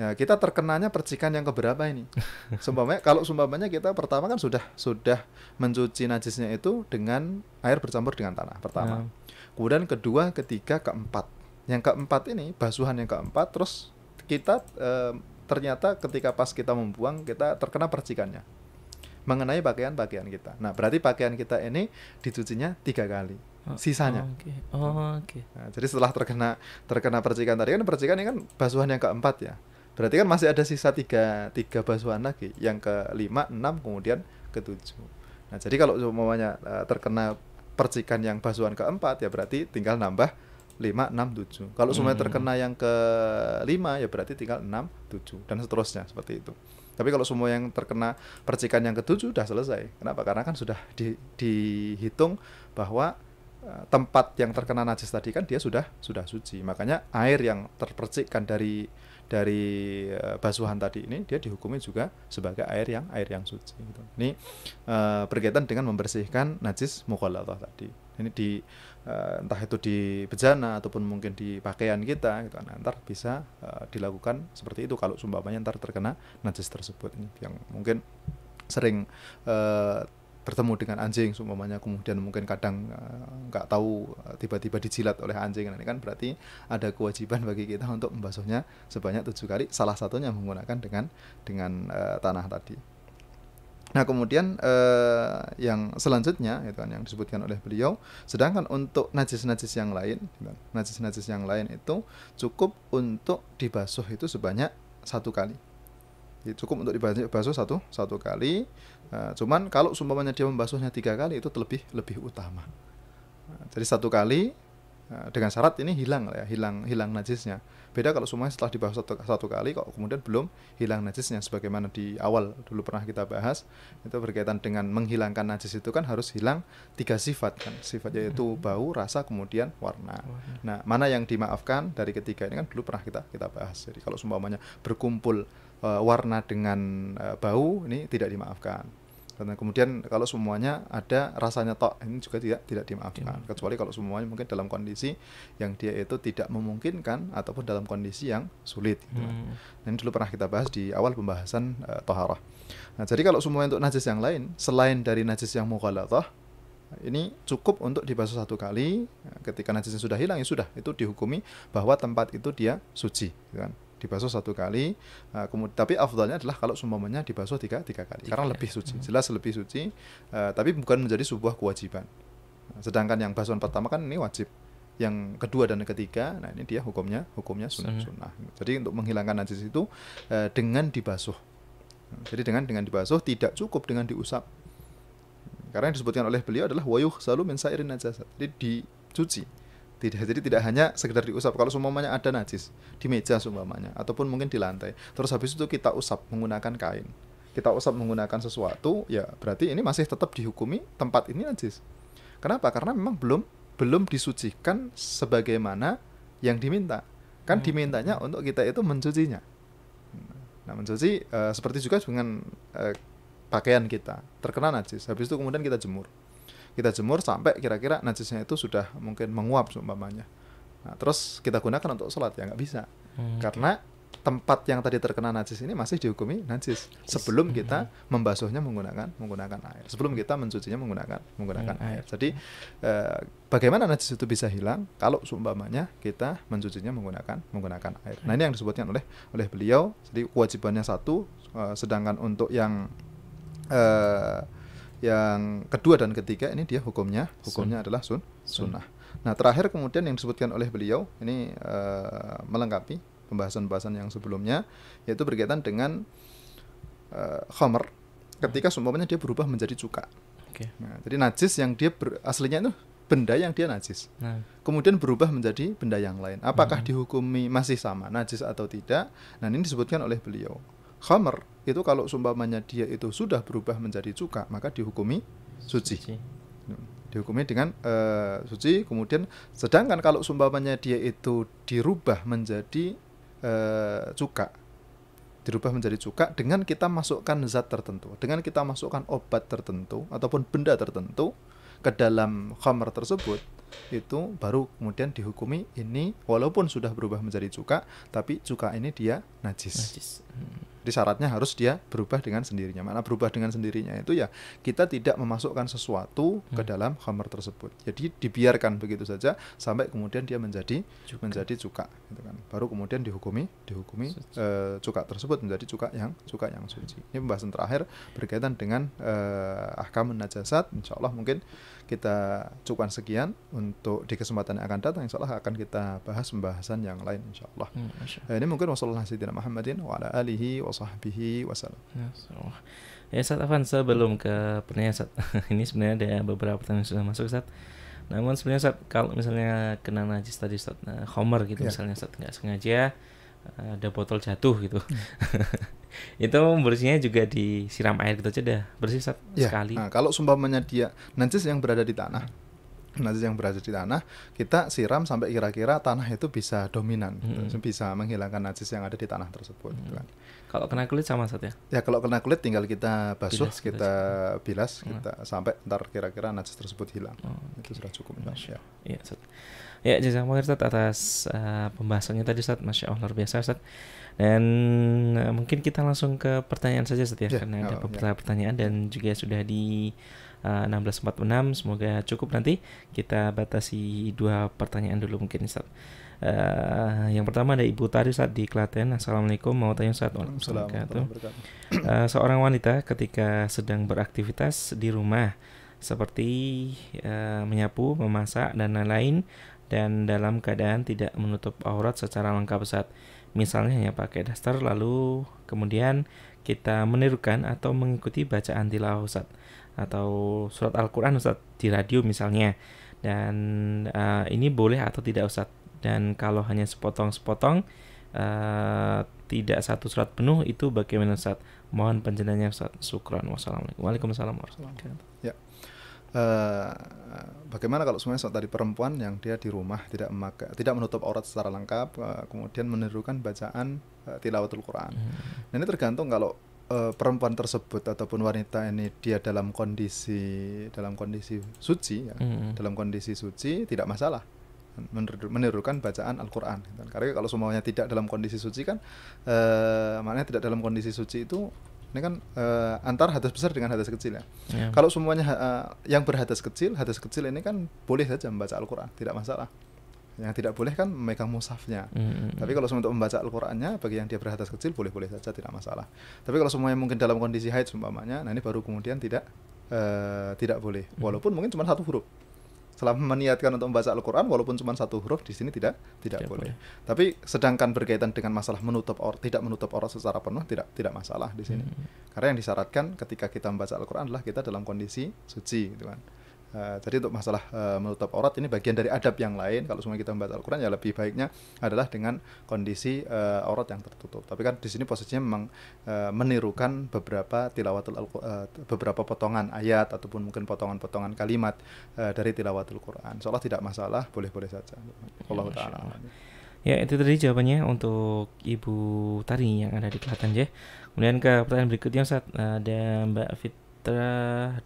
Ya, kita terkenanya percikan yang keberapa ini? Sumpamanya kalau sumpamanya kita pertama kan sudah sudah mencuci najisnya itu dengan air bercampur dengan tanah pertama. Ya. Kemudian kedua, ketiga, keempat. Yang keempat ini basuhan yang keempat terus kita e, ternyata ketika pas kita membuang kita terkena percikannya mengenai pakaian-pakaian kita. Nah, berarti pakaian kita ini dicucinya tiga kali oh, sisanya. Oh, Okay. Oh, okay. nah, jadi setelah terkena terkena percikan tadi kan percikan ini kan basuhan yang keempat ya berarti kan masih ada sisa tiga tiga basuhan lagi yang ke lima enam kemudian ke tujuh nah jadi kalau semuanya uh, eh, terkena percikan yang basuhan keempat ya berarti tinggal nambah lima enam tujuh kalau semuanya hmm. terkena yang ke lima ya berarti tinggal enam tujuh dan seterusnya seperti itu tapi kalau semua yang terkena percikan yang ketujuh sudah selesai. Kenapa? Karena kan sudah di, dihitung bahwa eh, tempat yang terkena najis tadi kan dia sudah sudah suci. Makanya air yang terpercikkan dari dari eh, basuhan tadi ini dia dihukumi juga sebagai air yang air yang suci gitu. Ini uh, berkaitan dengan membersihkan najis mukhalafah tadi. Ini di uh, entah itu di bejana ataupun mungkin di pakaian kita gitu kan antar nah, bisa uh, dilakukan seperti itu kalau sumpamanya ntar terkena najis tersebut ini yang mungkin sering uh, bertemu dengan anjing seumpamanya kemudian mungkin kadang eh, nggak uh, tahu eh, tiba-tiba dijilat oleh anjing nah, ini kan berarti ada kewajiban bagi kita untuk membasuhnya sebanyak tujuh kali salah satunya menggunakan dengan dengan uh, tanah tadi nah kemudian uh, yang selanjutnya itu kan yang disebutkan oleh beliau sedangkan untuk najis-najis yang lain gitu, najis-najis yang lain itu cukup untuk dibasuh itu sebanyak satu kali Ya, cukup untuk dibasuh satu satu kali Nah, cuman kalau seumpamanya dia membasuhnya tiga kali itu lebih lebih utama Nah, jadi satu kali nah, dengan syarat ini hilang ya hilang hilang najisnya beda kalau semuanya setelah dibasuh satu, satu kali kok kemudian belum hilang najisnya sebagaimana di awal dulu pernah kita bahas itu berkaitan dengan menghilangkan najis itu kan harus hilang tiga sifat kan sifat yaitu mm-hmm. bau rasa kemudian warna nah mana yang dimaafkan dari ketiga ini kan dulu pernah kita kita bahas jadi kalau seumpamanya berkumpul uh, warna dengan uh, bau ini tidak dimaafkan dan kemudian kalau semuanya ada rasanya tok ini juga tidak tidak dimaafkan iya. kecuali kalau semuanya mungkin dalam kondisi yang dia itu tidak memungkinkan ataupun dalam kondisi yang sulit gitu. Kan. hmm. Nah, ini dulu pernah kita bahas di awal pembahasan uh, toharah nah jadi kalau semuanya untuk najis yang lain selain dari najis yang toh ini cukup untuk dibasuh satu kali ketika najisnya sudah hilang ya sudah itu dihukumi bahwa tempat itu dia suci gitu kan dibasuh satu kali uh, kemudian tapi afdalnya adalah kalau semuanya dibasuh tiga tiga kali tiga. karena lebih ya. suci hmm. jelas lebih suci uh, tapi bukan menjadi sebuah kewajiban nah, sedangkan yang basuhan pertama kan ini wajib yang kedua dan ketiga nah ini dia hukumnya hukumnya sunnah sunnah jadi untuk menghilangkan najis itu uh, dengan dibasuh hmm, jadi dengan dengan dibasuh tidak cukup dengan diusap karena yang disebutkan oleh beliau adalah wayuh salu min najis, najasat jadi dicuci tidak, jadi tidak hanya sekedar diusap. Kalau semuanya ada najis di meja semuanya ataupun mungkin di lantai. Terus habis itu kita usap menggunakan kain. Kita usap menggunakan sesuatu, ya berarti ini masih tetap dihukumi tempat ini najis. Kenapa? Karena memang belum belum disucikan sebagaimana yang diminta. Kan hmm. dimintanya untuk kita itu mencucinya. Nah, mencuci uh, seperti juga dengan uh, pakaian kita terkena najis. Habis itu kemudian kita jemur kita jemur sampai kira-kira najisnya itu sudah mungkin menguap seumpamanya. Nah, terus kita gunakan untuk sholat ya nggak bisa. Hmm, Karena tempat yang tadi terkena najis ini masih dihukumi najis sebelum hmm. kita membasuhnya menggunakan menggunakan air. Sebelum kita mencucinya menggunakan menggunakan hmm, air. Jadi eh, bagaimana najis itu bisa hilang kalau seumpamanya kita mencucinya menggunakan menggunakan air. Nah, ini yang disebutkan oleh oleh beliau. Jadi kewajibannya satu eh, sedangkan untuk yang eh, yang kedua dan ketiga ini dia hukumnya hukumnya Sun. adalah sun, sunnah. Nah terakhir kemudian yang disebutkan oleh beliau ini uh, melengkapi pembahasan-pembahasan yang sebelumnya yaitu berkaitan dengan uh, eh, khomer ketika semuanya dia berubah menjadi cuka. Okay. Nah, jadi najis yang dia ber, aslinya itu benda yang dia najis. Nah. Kemudian berubah menjadi benda yang lain. Apakah hmm. dihukumi masih sama najis atau tidak? Nah ini disebutkan oleh beliau. Khamer itu kalau sumpamanya dia itu sudah berubah menjadi cuka maka dihukumi suci, suci. Hmm, dihukumi dengan uh, suci kemudian sedangkan kalau sumpamanya dia itu dirubah menjadi uh, cuka dirubah menjadi cuka dengan kita masukkan zat tertentu dengan kita masukkan obat tertentu ataupun benda tertentu ke dalam khamer tersebut itu baru kemudian dihukumi ini walaupun sudah berubah menjadi cuka tapi cuka ini dia najis. najis. Hmm. Jadi syaratnya harus dia berubah dengan sendirinya. Mana berubah dengan sendirinya itu ya kita tidak memasukkan sesuatu hmm. ke dalam khamar tersebut. Jadi dibiarkan begitu saja sampai kemudian dia menjadi cuka. menjadi cuka gitu kan. Baru kemudian dihukumi dihukumi e, cuka tersebut menjadi cuka yang cuka yang suci. Ini pembahasan terakhir berkaitan dengan e, ahkam najasat insyaallah mungkin kita cukupkan sekian untuk di kesempatan yang akan datang insyaallah akan kita bahas pembahasan yang lain insya Allah hmm, eh, ini mungkin wassalamualaikum Muhammadin wa ala alihi wa sahbihi wasallam. Ya, ya Ustaz Afan sebelum ke pertanyaan Ustaz ini sebenarnya ada beberapa pertanyaan sudah masuk Ustaz namun sebenarnya Ustaz kalau misalnya kena najis tadi Ustaz nah, homer gitu yeah. misalnya Ustaz nggak sengaja ada botol jatuh gitu. Hmm. itu bersihnya juga disiram air gitu aja dah bersih ya. sekali. Nah, kalau sumpamanya dia najis yang berada di tanah, najis yang berada di tanah kita siram sampai kira-kira tanah itu bisa dominan, gitu. hmm. bisa menghilangkan najis yang ada di tanah tersebut. Gitu kan. Hmm. kan. Kalau kena kulit sama saja. Ya? ya kalau kena kulit tinggal kita basuh, bilas, kita bilas, bilas hmm. kita sampai ntar kira-kira najis tersebut hilang. Oh, okay. Itu sudah cukup. Ya, Ya, jazakumullah Ustaz atas uh, pembahasannya tadi Ustaz. Masya Allah luar biasa Ustaz. Dan uh, mungkin kita langsung ke pertanyaan saja Ustaz ya, ya karena ada ya. beberapa ya. pertanyaan dan juga sudah di eh, uh, 16.46. Semoga cukup nanti kita batasi dua pertanyaan dulu mungkin Ustaz. Uh, yang pertama ada Ibu Tari saat di Klaten. Assalamualaikum, mau tanya saat Waalaikumsalam. Uh, seorang wanita ketika sedang beraktivitas di rumah seperti uh, menyapu, memasak dan lain-lain dan dalam keadaan tidak menutup aurat secara lengkap saat misalnya hanya pakai daster lalu kemudian kita menirukan atau mengikuti bacaan tilawah Ustaz atau surat Al-Qur'an Ustaz di radio misalnya dan uh, ini boleh atau tidak Ustaz dan kalau hanya sepotong-sepotong uh, tidak satu surat penuh itu bagaimana Ustaz mohon penjelasannya Ustaz syukran wassalamualaikum waalaikumsalam warahmatullahi wabarakatuh ya uh, bagaimana kalau semuanya soal tadi perempuan yang dia di rumah tidak memakai tidak menutup aurat secara lengkap uh, kemudian menirukan bacaan uh, tilawatul Quran. Hmm. Nah, ini tergantung kalau uh, perempuan tersebut ataupun wanita ini dia dalam kondisi dalam kondisi suci ya. Hmm. Dalam kondisi suci tidak masalah menirukan bacaan Al-Qur'an. Karena kalau semuanya tidak dalam kondisi suci kan eh maknanya tidak dalam kondisi suci itu ini kan uh, antar hadas besar dengan hadas kecil ya. Yeah. Kalau semuanya uh, yang berhadas kecil, hadas kecil ini kan boleh saja membaca Al-Qur'an, tidak masalah. Yang tidak boleh kan memegang musafnya. Mm -hmm. Tapi kalau untuk membaca Al-Qur'annya bagi yang dia berhadas kecil boleh-boleh saja tidak masalah. Tapi kalau semuanya mungkin dalam kondisi haid seumpamanya, nah ini baru kemudian tidak uh, tidak boleh. Mm-hmm. Walaupun mm -hmm. mungkin cuma satu huruf selama meniatkan untuk membaca Al-Quran walaupun cuma satu huruf di sini tidak tidak, boleh. boleh. Tapi sedangkan berkaitan dengan masalah menutup or tidak menutup orang secara penuh tidak tidak masalah di sini. Hmm. Karena yang disyaratkan ketika kita membaca Al-Quran adalah kita dalam kondisi suci, gitu kan. Uh, eh, jadi untuk masalah uh, menutup aurat ini bagian dari adab yang lain. Kalau semua kita membaca Al-Quran ya lebih baiknya adalah dengan kondisi uh, aurat yang tertutup. Tapi kan di sini posisinya memang uh, menirukan beberapa tilawatul uh, beberapa potongan ayat ataupun mungkin potongan-potongan kalimat uh, dari tilawatul Quran. Seolah tidak masalah, boleh-boleh saja. Allah ya, taala. Ya itu tadi jawabannya untuk Ibu Tari yang ada di Klaten ya. Kemudian ke pertanyaan berikutnya Ustaz ada Mbak Fitra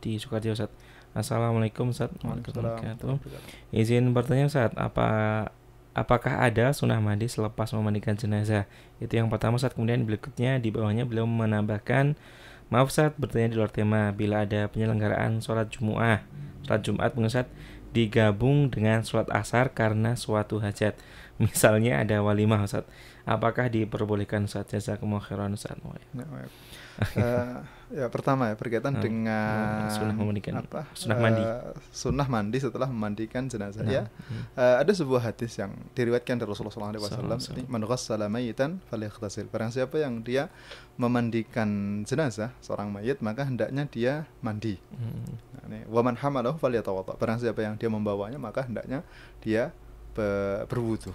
di Sukarjo Ustaz. Assalamualaikum Ustaz. Waalaikumsalam. Izin bertanya Ustaz, apa apakah ada sunnah mandi selepas memandikan jenazah? Itu yang pertama saat kemudian berikutnya di bawahnya beliau menambahkan maaf saat bertanya di luar tema bila ada penyelenggaraan sholat Jumu'ah sholat Jumat Ustaz digabung dengan sholat asar karena suatu hajat misalnya ada walimah Ustaz apakah diperbolehkan Ustaz jazakumullah khairan Ustaz nah, ya pertama ya berkaitan ah, dengan ah, sunnah memandikan apa sunnah mandi uh, eh, sunnah mandi setelah memandikan jenazah ya. nah, ya hmm. uh, ada sebuah hadis yang diriwayatkan dari Rasulullah SAW ini manukas salamayitan falyaghtasil barang siapa yang dia memandikan jenazah seorang mayit maka hendaknya dia mandi hmm. nah, ini waman hamalahu falyatawadda barang siapa yang dia membawanya maka hendaknya dia be berwudu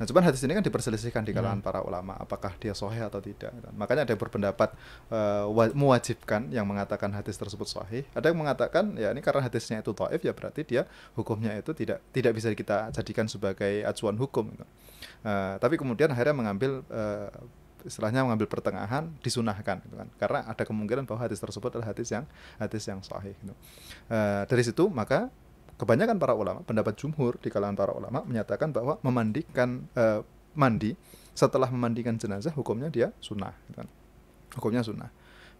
Nah, cuman hadis ini kan diperselisihkan di hmm. kalangan hmm. para ulama apakah dia sahih atau tidak. Gitu. makanya ada yang berpendapat uh, mewajibkan yang mengatakan hadis tersebut sahih, ada yang mengatakan ya ini karena hadisnya itu taif ya berarti dia hukumnya itu tidak tidak bisa kita jadikan sebagai acuan hukum gitu. Uh, tapi kemudian akhirnya mengambil uh, istilahnya mengambil pertengahan disunahkan gitu kan karena ada kemungkinan bahwa hadis tersebut adalah hadis yang hadis yang sahih gitu. e, dari situ maka kebanyakan para ulama, pendapat jumhur di kalangan para ulama menyatakan bahwa memandikan uh, mandi setelah memandikan jenazah hukumnya dia sunnah, gitu kan. hukumnya sunnah.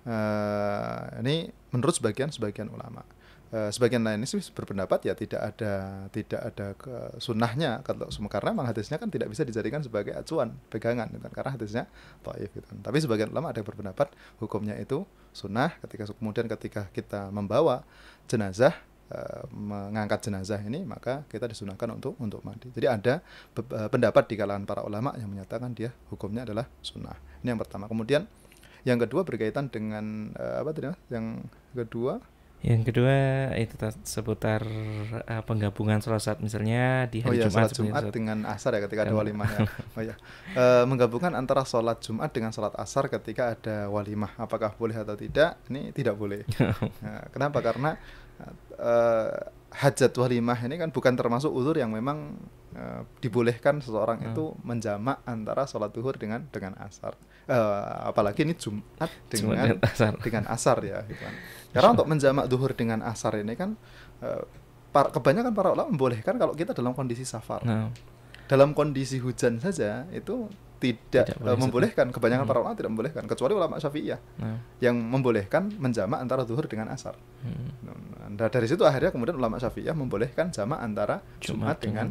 Uh, ini menurut sebagian sebagian ulama. Uh, sebagian lain sih berpendapat ya tidak ada tidak ada ke sunnahnya kalau semua karena memang hadisnya kan tidak bisa dijadikan sebagai acuan pegangan gitu kan karena hadisnya taif gitu kan. tapi sebagian ulama ada yang berpendapat hukumnya itu sunnah ketika kemudian ketika kita membawa jenazah Eh, mengangkat jenazah ini maka kita disunahkan untuk untuk mandi. Jadi ada eh, pendapat di kalangan para ulama yang menyatakan dia hukumnya adalah sunnah. Ini yang pertama. Kemudian yang kedua berkaitan dengan eh, apa tadi Yang kedua yang kedua itu seputar uh, penggabungan sholat saat misalnya di hari oh, iya, Jumat, Jumat dengan asar ya ketika ada iya. walimah ya. Oh, iya. Uh, menggabungkan antara sholat Jumat dengan sholat asar ketika ada walimah apakah boleh atau tidak? Ini tidak boleh. Nah, kenapa? Karena uh, hajat walimah ini kan bukan termasuk uzur yang memang uh, dibolehkan seseorang hmm. itu menjamak antara sholat duhur dengan dengan asar uh, apalagi ini jumat dengan jumat asar. dengan asar ya gitu kan. karena untuk menjamak duhur dengan asar ini kan uh, para, kebanyakan para ulama membolehkan kalau kita dalam kondisi safar hmm. dalam kondisi hujan saja itu tidak, tidak eh, membolehkan setelah. kebanyakan hmm. para ulama tidak membolehkan kecuali ulama syafi'iyah hmm. yang membolehkan menjamak antara zuhur dengan asar hmm. hmm. nah, dari situ akhirnya kemudian ulama syafi'iyah membolehkan jamak antara jumat, dengan,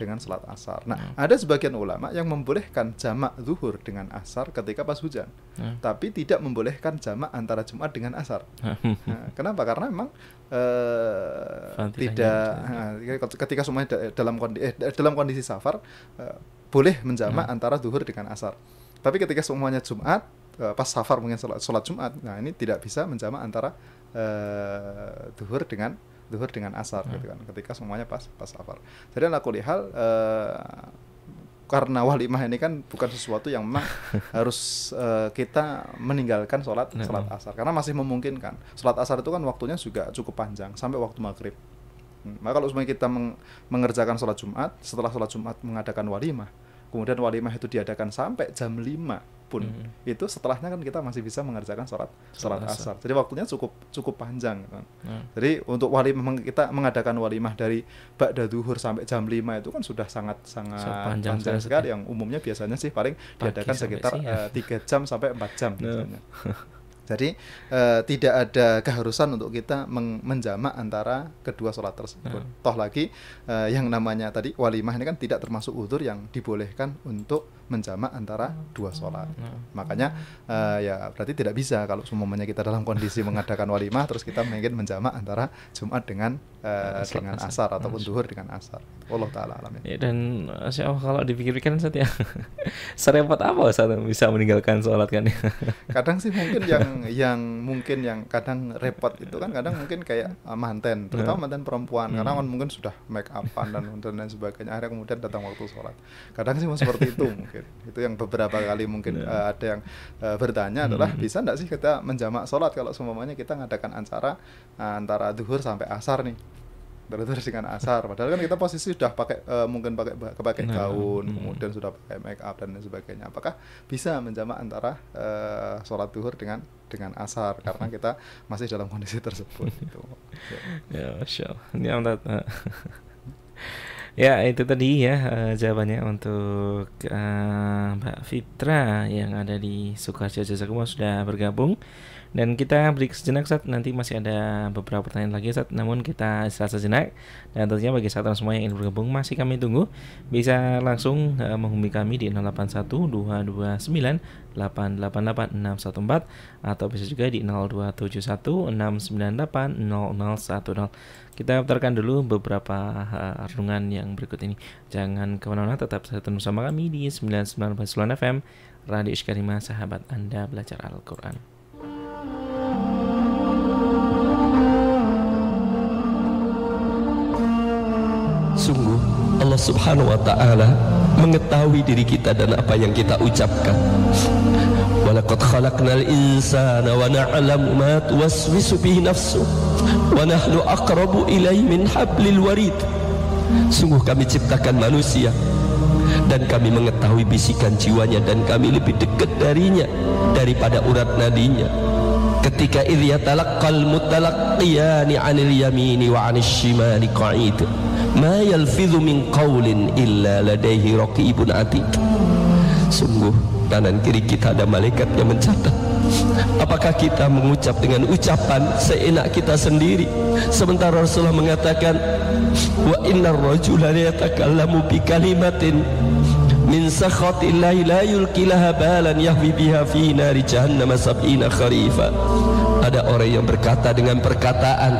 dengan selat asar asar nah hmm. ada sebagian ulama yang membolehkan jamak zuhur dengan asar ketika pas hujan hmm. tapi tidak membolehkan jamak antara jumat dengan asar nah, kenapa karena memang uh, tidak nah, ketika semuanya dalam kondisi eh, dalam kondisi safar eh, boleh menjamak hmm. antara duhur dengan asar. Tapi ketika semuanya Jumat, eh, pas safar mungkin sholat, sholat Jumat, nah ini tidak bisa menjamak antara uh, eh, duhur dengan duhur dengan asar, hmm. gitu kan? Ketika semuanya pas pas safar. Jadi aku lihat uh, eh, karena walimah ini kan bukan sesuatu yang memang harus uh, kita meninggalkan sholat sholat hmm. asar karena masih memungkinkan sholat asar itu kan waktunya juga cukup panjang sampai waktu maghrib maka nah, kalau semuanya kita meng mengerjakan sholat Jumat, setelah sholat Jumat mengadakan walimah, kemudian walimah itu diadakan sampai jam 5 pun, hmm. itu setelahnya kan kita masih bisa mengerjakan sholat sholat asar. asar. Jadi waktunya cukup cukup panjang. Kan. Mm. Jadi untuk walimah kita mengadakan walimah dari ba'da duhur sampai jam 5 itu kan sudah sangat sangat so, panjang, panjang sekali. Yang umumnya biasanya sih paling Pagi diadakan sekitar eh, tiga uh, 3 jam sampai 4 jam. Yeah. Jadi uh, tidak ada keharusan untuk kita menjamak antara kedua sholat tersebut. Hmm. Toh lagi uh, yang namanya tadi walimah ini kan tidak termasuk udur yang dibolehkan untuk menjamak antara dua sholat. Hmm. Makanya uh, ya berarti tidak bisa kalau semuanya kita dalam kondisi mengadakan walimah terus kita mungkin menjamak antara Jumat dengan uh, asar, dengan asar, asar ataupun asar. Hmm. duhur dengan asar. Allah taala alamin. Ya, dan eh, siapa kalau dipikirkan saja ya, saat serempet apa saat bisa meninggalkan sholat kan ya. kadang sih mungkin yang yang mungkin yang kadang repot itu kan kadang mungkin kayak manten terutama hmm. manten perempuan hmm. karena kan mungkin sudah make upan dan dan sebagainya akhirnya kemudian datang waktu sholat. Kadang sih seperti itu mungkin itu yang beberapa kali mungkin yeah. Iya. uh, ada yang uh, bertanya adalah mm-hmm. bisa nggak sih kita menjamak sholat kalau semuanya kita ngadakan acara eh, antara duhur sampai asar nih terus dengan asar padahal kan kita posisi sudah pakai uh, mungkin pakai kepakai nah, gaun hmm. kemudian sudah pakai make up dan sebagainya apakah bisa menjamak antara uh, sholat duhur dengan dengan asar karena mm-hmm. kita masih dalam kondisi tersebut itu ya masya Allah ini yang Ya, itu tadi ya uh, jawabannya untuk uh, Mbak Fitra yang ada di Sukarjo Jasakumo sudah bergabung. Dan kita break sejenak saat nanti masih ada beberapa pertanyaan lagi saat namun kita istirahat sejenak dan tentunya bagi saat semua yang ingin bergabung masih kami tunggu bisa langsung uh, menghubungi kami di 081229888614 atau bisa juga di 02716980010 kita putarkan dulu beberapa eh, renungan yang berikut ini. Jangan kemana-mana, tetap setia bersama kami di 99 FM, Radio Iskarima, sahabat Anda belajar Al-Quran. Sungguh Allah Subhanahu wa taala mengetahui diri kita dan apa yang kita ucapkan. Walaqad khalaqnal insana wa na'lamu ma tuwaswisu bihi nafsu wa nahnu aqrabu ilaihi min hablil warid. Sungguh kami ciptakan manusia dan kami mengetahui bisikan jiwanya dan kami lebih dekat darinya daripada urat nadinya ketika idh yatalaqqal mutalaqqiyani 'anil yamini wa 'anil shimali qa'id ma yalfidhu min qawlin illa ladaihi raqibun atid sungguh kanan kiri kita ada malaikat yang mencatat apakah kita mengucap dengan ucapan seenak kita sendiri sementara Rasulullah mengatakan wa innar rajula yatakallamu bi kalimatin min sakhatillahi la yulqilaha balan yahwi biha fi nari jahannam sab'ina kharifa ada orang yang berkata dengan perkataan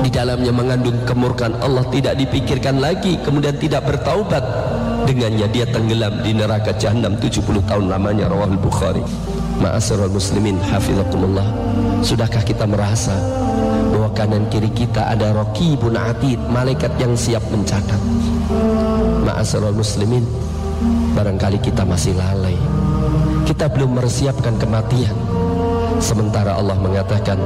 di dalamnya mengandung kemurkan Allah tidak dipikirkan lagi kemudian tidak bertaubat dengannya dia tenggelam di neraka jahanam 70 tahun lamanya rawahul bukhari ma'asyiral muslimin hafizakumullah sudahkah kita merasa bahwa kanan kiri kita ada raqibun atid malaikat yang siap mencatat ma'asyiral muslimin Barangkali kita masih lalai Kita belum meresiapkan kematian Sementara Allah mengatakan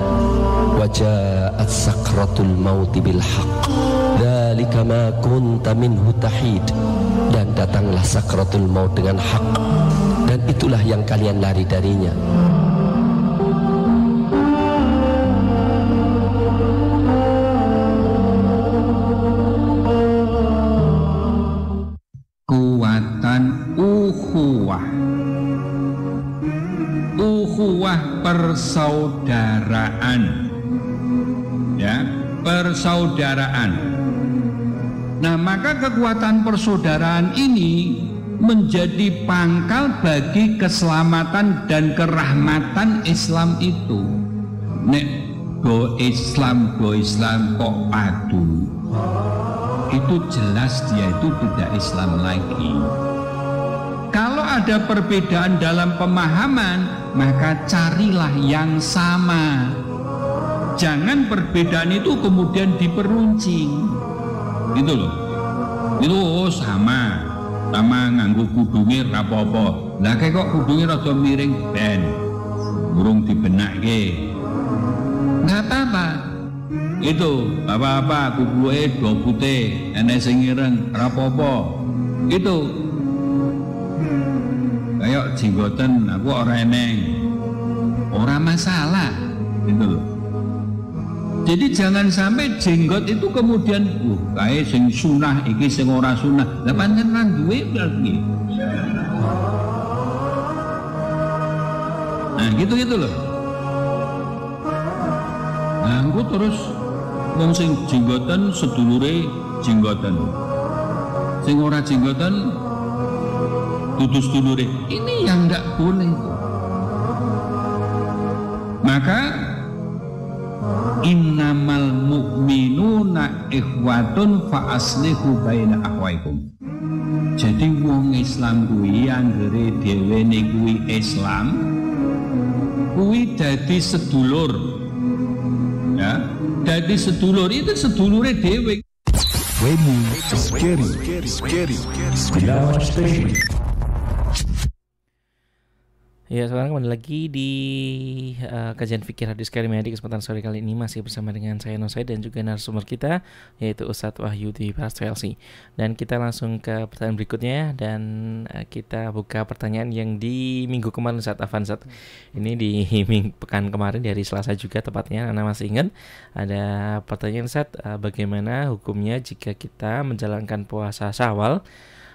Waja'at sakratul mauti bil haq Dalika ma kunta minhu tahid Dan datanglah sakratul maut dengan hak Dan itulah yang kalian lari darinya persaudaraan. Ya, persaudaraan. Nah, maka kekuatan persaudaraan ini menjadi pangkal bagi keselamatan dan kerahmatan Islam itu. Nek go Islam, go Islam kok padu. Itu jelas dia itu tidak Islam lagi ada perbedaan dalam pemahaman, maka carilah yang sama. Jangan perbedaan itu kemudian diperuncing. Gitu loh. Itu oh, sama. Sama nganggo kudunge rapopo. Nah kayak kok kudungir rada miring ben. Burung ke. Gak apa-apa. Itu, bapak-bapak kubuwe, dua putih, enek sing rapopo. Itu jenggotan nah, aku orang eneng orang masalah gitu loh jadi jangan sampai jenggot itu kemudian uh kayak sing sunah iki sing ora sunah lah panjenengan duwe lagi nah gitu gitu loh nah aku terus wong sing jenggotan sedulure jenggotan sing ora jenggotan putus dulure ini yang nggak boleh maka innamal mu'minuna ikhwatun fa aslihu baina akhwaikum jadi wong Islam kuwi anggere dhewe kuwi Islam kuwi dadi sedulur ya dadi sedulur itu sedulure dhewe Wemu, scary, scary, scary, scary, Ya, sekarang kembali lagi di uh, kajian fikir hadis karimah di kesempatan sore kali ini masih bersama dengan saya Nusaid dan juga narasumber kita yaitu Ustadz Wahyu di Pras Dan kita langsung ke pertanyaan berikutnya dan uh, kita buka pertanyaan yang di minggu kemarin saat Avan saat ini di ming pekan kemarin dari Selasa juga tepatnya Anda masih ingat ada pertanyaan saat uh, eh, bagaimana hukumnya jika kita menjalankan puasa Syawal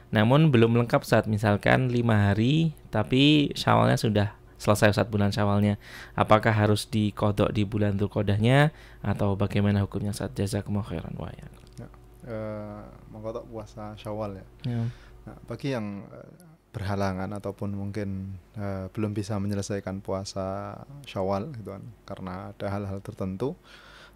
namun belum lengkap saat misalkan 5 hari tapi syawalnya sudah selesai saat bulan syawalnya. Apakah harus dikodok di bulan Dzulqa'dahnya atau bagaimana hukumnya saat jazak khairan wa ya. Uh, mengkodok puasa syawal ya. ya. Nah, bagi yang eh, berhalangan ataupun mungkin uh, belum bisa menyelesaikan puasa syawal gitu kan karena ada hal-hal tertentu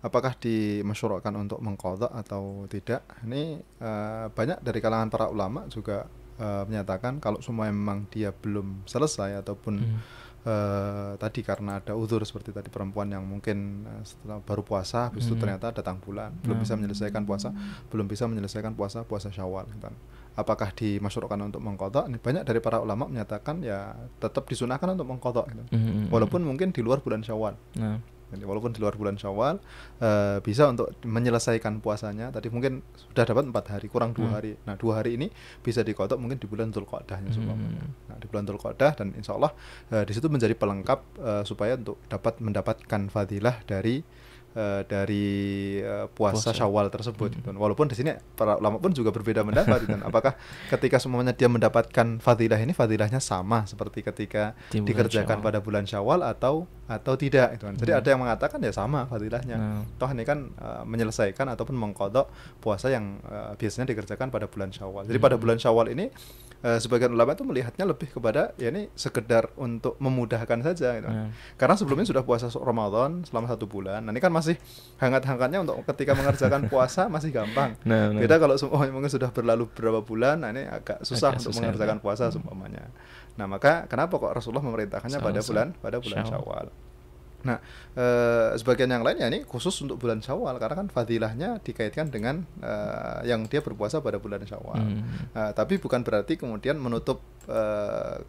apakah dimasyurahkan untuk mengkodok atau tidak ini uh, banyak dari kalangan para ulama juga uh, menyatakan kalau semua memang dia belum selesai ataupun hmm. uh, tadi karena ada uzur seperti tadi perempuan yang mungkin setelah baru puasa habis itu hmm. ternyata datang bulan belum bisa hmm. menyelesaikan puasa belum bisa menyelesaikan puasa puasa syawal gitu kan. apakah dimasukkan untuk mengkodok banyak dari para ulama menyatakan ya tetap disunahkan untuk mengkodok gitu. mm -hmm. walaupun mungkin di luar bulan syawal nah. Jadi, walaupun di luar bulan Syawal uh, bisa untuk menyelesaikan puasanya. Tadi mungkin sudah dapat empat hari, kurang dua hmm. hari. Nah, dua hari ini bisa dikotok mungkin di bulan Dzulqa'dahnya Hmm. Nah, di bulan Dzulqa'dah dan insya Allah uh, di situ menjadi pelengkap uh, supaya untuk dapat mendapatkan fadilah dari Uh, dari uh, puasa, puasa Syawal tersebut. Hmm. Gitu. Walaupun di sini para ulama pun juga berbeda pendapat. gitu. Apakah ketika semuanya dia mendapatkan fadilah ini fadilahnya sama seperti ketika di dikerjakan syawal. pada bulan Syawal atau atau tidak gitu kan. Jadi hmm. ada yang mengatakan ya sama fadilahnya. Hmm. Toh ini kan uh, menyelesaikan ataupun mengkodok puasa yang uh, biasanya dikerjakan pada bulan Syawal. Jadi hmm. pada bulan Syawal ini uh, sebagian ulama itu melihatnya lebih kepada ya ini sekedar untuk memudahkan saja gitu. Hmm. Karena sebelumnya sudah puasa Ramadan selama satu bulan. Nah, ini kan masih hangat-hangatnya untuk ketika mengerjakan puasa masih gampang. Nah, Beda nah. kalau semuanya mungkin sudah berlalu berapa bulan, nah ini agak susah agak untuk mengerjakan ya. puasa hmm. semuanya. Nah, maka kenapa kok Rasulullah memerintahkannya Sama-sama. pada bulan pada bulan Syawal. Syawal. Nah, e, sebagian yang lainnya ini khusus untuk bulan Syawal karena kan fadilahnya dikaitkan dengan e, yang dia berpuasa pada bulan Syawal. Hmm. E, tapi bukan berarti kemudian menutup e,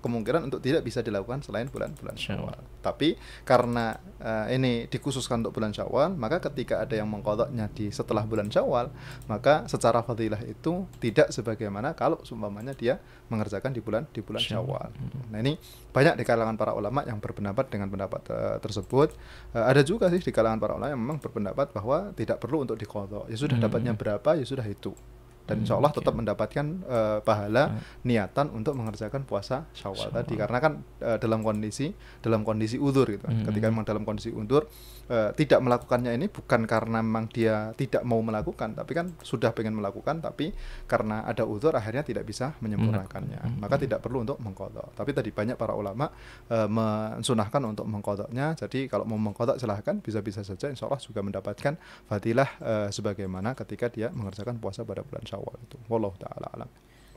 kemungkinan untuk tidak bisa dilakukan selain bulan-bulan Syawal. Tapi karena e, ini dikhususkan untuk bulan Syawal, maka ketika ada yang mengkodoknya di setelah bulan Syawal, maka secara fadilah itu tidak sebagaimana kalau seumpamanya dia mengerjakan di bulan di bulan Syawal. Syawal. Nah, ini banyak di kalangan para ulama yang berpendapat dengan pendapat e, tersebut tersebut eh, ada juga sih di kalangan para ulama yang memang berpendapat bahwa tidak perlu untuk dikodok ya sudah hmm. dapatnya berapa ya sudah itu dan hmm, insya Allah tetap mendapatkan uh, pahala hmm. niatan untuk mengerjakan puasa Syawal tadi karena kan uh, dalam kondisi dalam kondisi udur gitu Hmm. ketika memang dalam kondisi udur uh, tidak melakukannya ini bukan karena memang dia tidak mau melakukan, tapi kan sudah pengen melakukan, tapi karena ada uzur akhirnya tidak bisa menyempurnakannya. Hmm. Maka tidak perlu untuk mengkodok. Tapi tadi banyak para ulama uh, mensunahkan untuk mengkodoknya. Jadi kalau mau mengkodok silahkan, bisa-bisa saja insya Allah juga mendapatkan fadilah uh, sebagaimana ketika dia mengerjakan puasa pada bulan syawal itu. Wallahu ta'ala alam.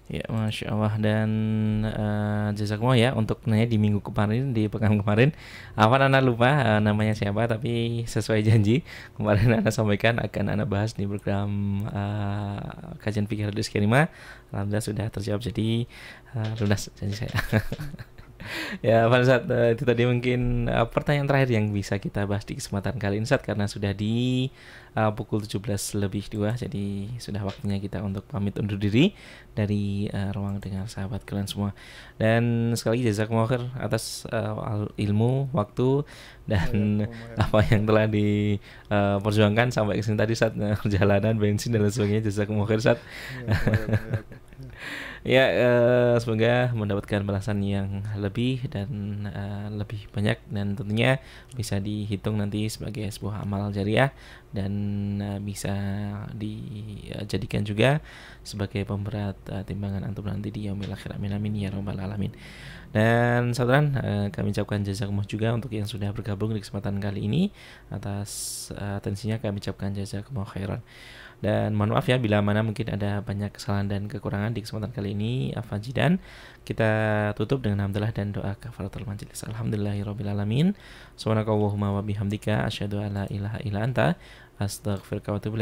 Ya, masya Allah dan uh, eh, jazakumullah ya untuk nanya di minggu kemarin di pekan kemarin. apa nana lupa uh, namanya siapa tapi sesuai janji kemarin nana sampaikan akan anak bahas di program uh, kajian pikir hadis Kirima Alhamdulillah sudah terjawab jadi uh, lunas janji saya. ya Pak Ustaz, eh, itu tadi mungkin eh, pertanyaan terakhir yang bisa kita bahas di kesempatan kali ini Sat, karena sudah di uh, pukul 17 lebih dua jadi sudah waktunya kita untuk pamit undur diri dari uh, ruang dengan sahabat kalian semua. Dan sekali lagi jazakumullah atas uh, ilmu, waktu dan oh, iya, apa yang telah diperjuangkan uh, sampai kesini tadi saat perjalanan bensin dan lain sebagainya jazakumullah khair saat. Iya, ya uh, semoga mendapatkan balasan yang lebih dan uh, lebih banyak dan tentunya bisa dihitung nanti sebagai sebuah amal jariah dan uh, bisa dijadikan juga sebagai pemberat uh, timbangan antum nanti di yaumil akhir amin amin ya robbal alamin dan saudara uh, kami ucapkan jazakumullah juga untuk yang sudah bergabung di kesempatan kali ini atas uh, atensinya kami ucapkan jazakumullah khairan dan mohon maaf ya bila mana mungkin ada banyak kesalahan dan kekurangan di kesempatan kali ini. Afanji dan kita tutup dengan alhamdulillah dan doa kafaratul majelis. alamin Subhanakallahumma wa bihamdika. Asyadu ala ilaha illa anta. astaghfiruka wa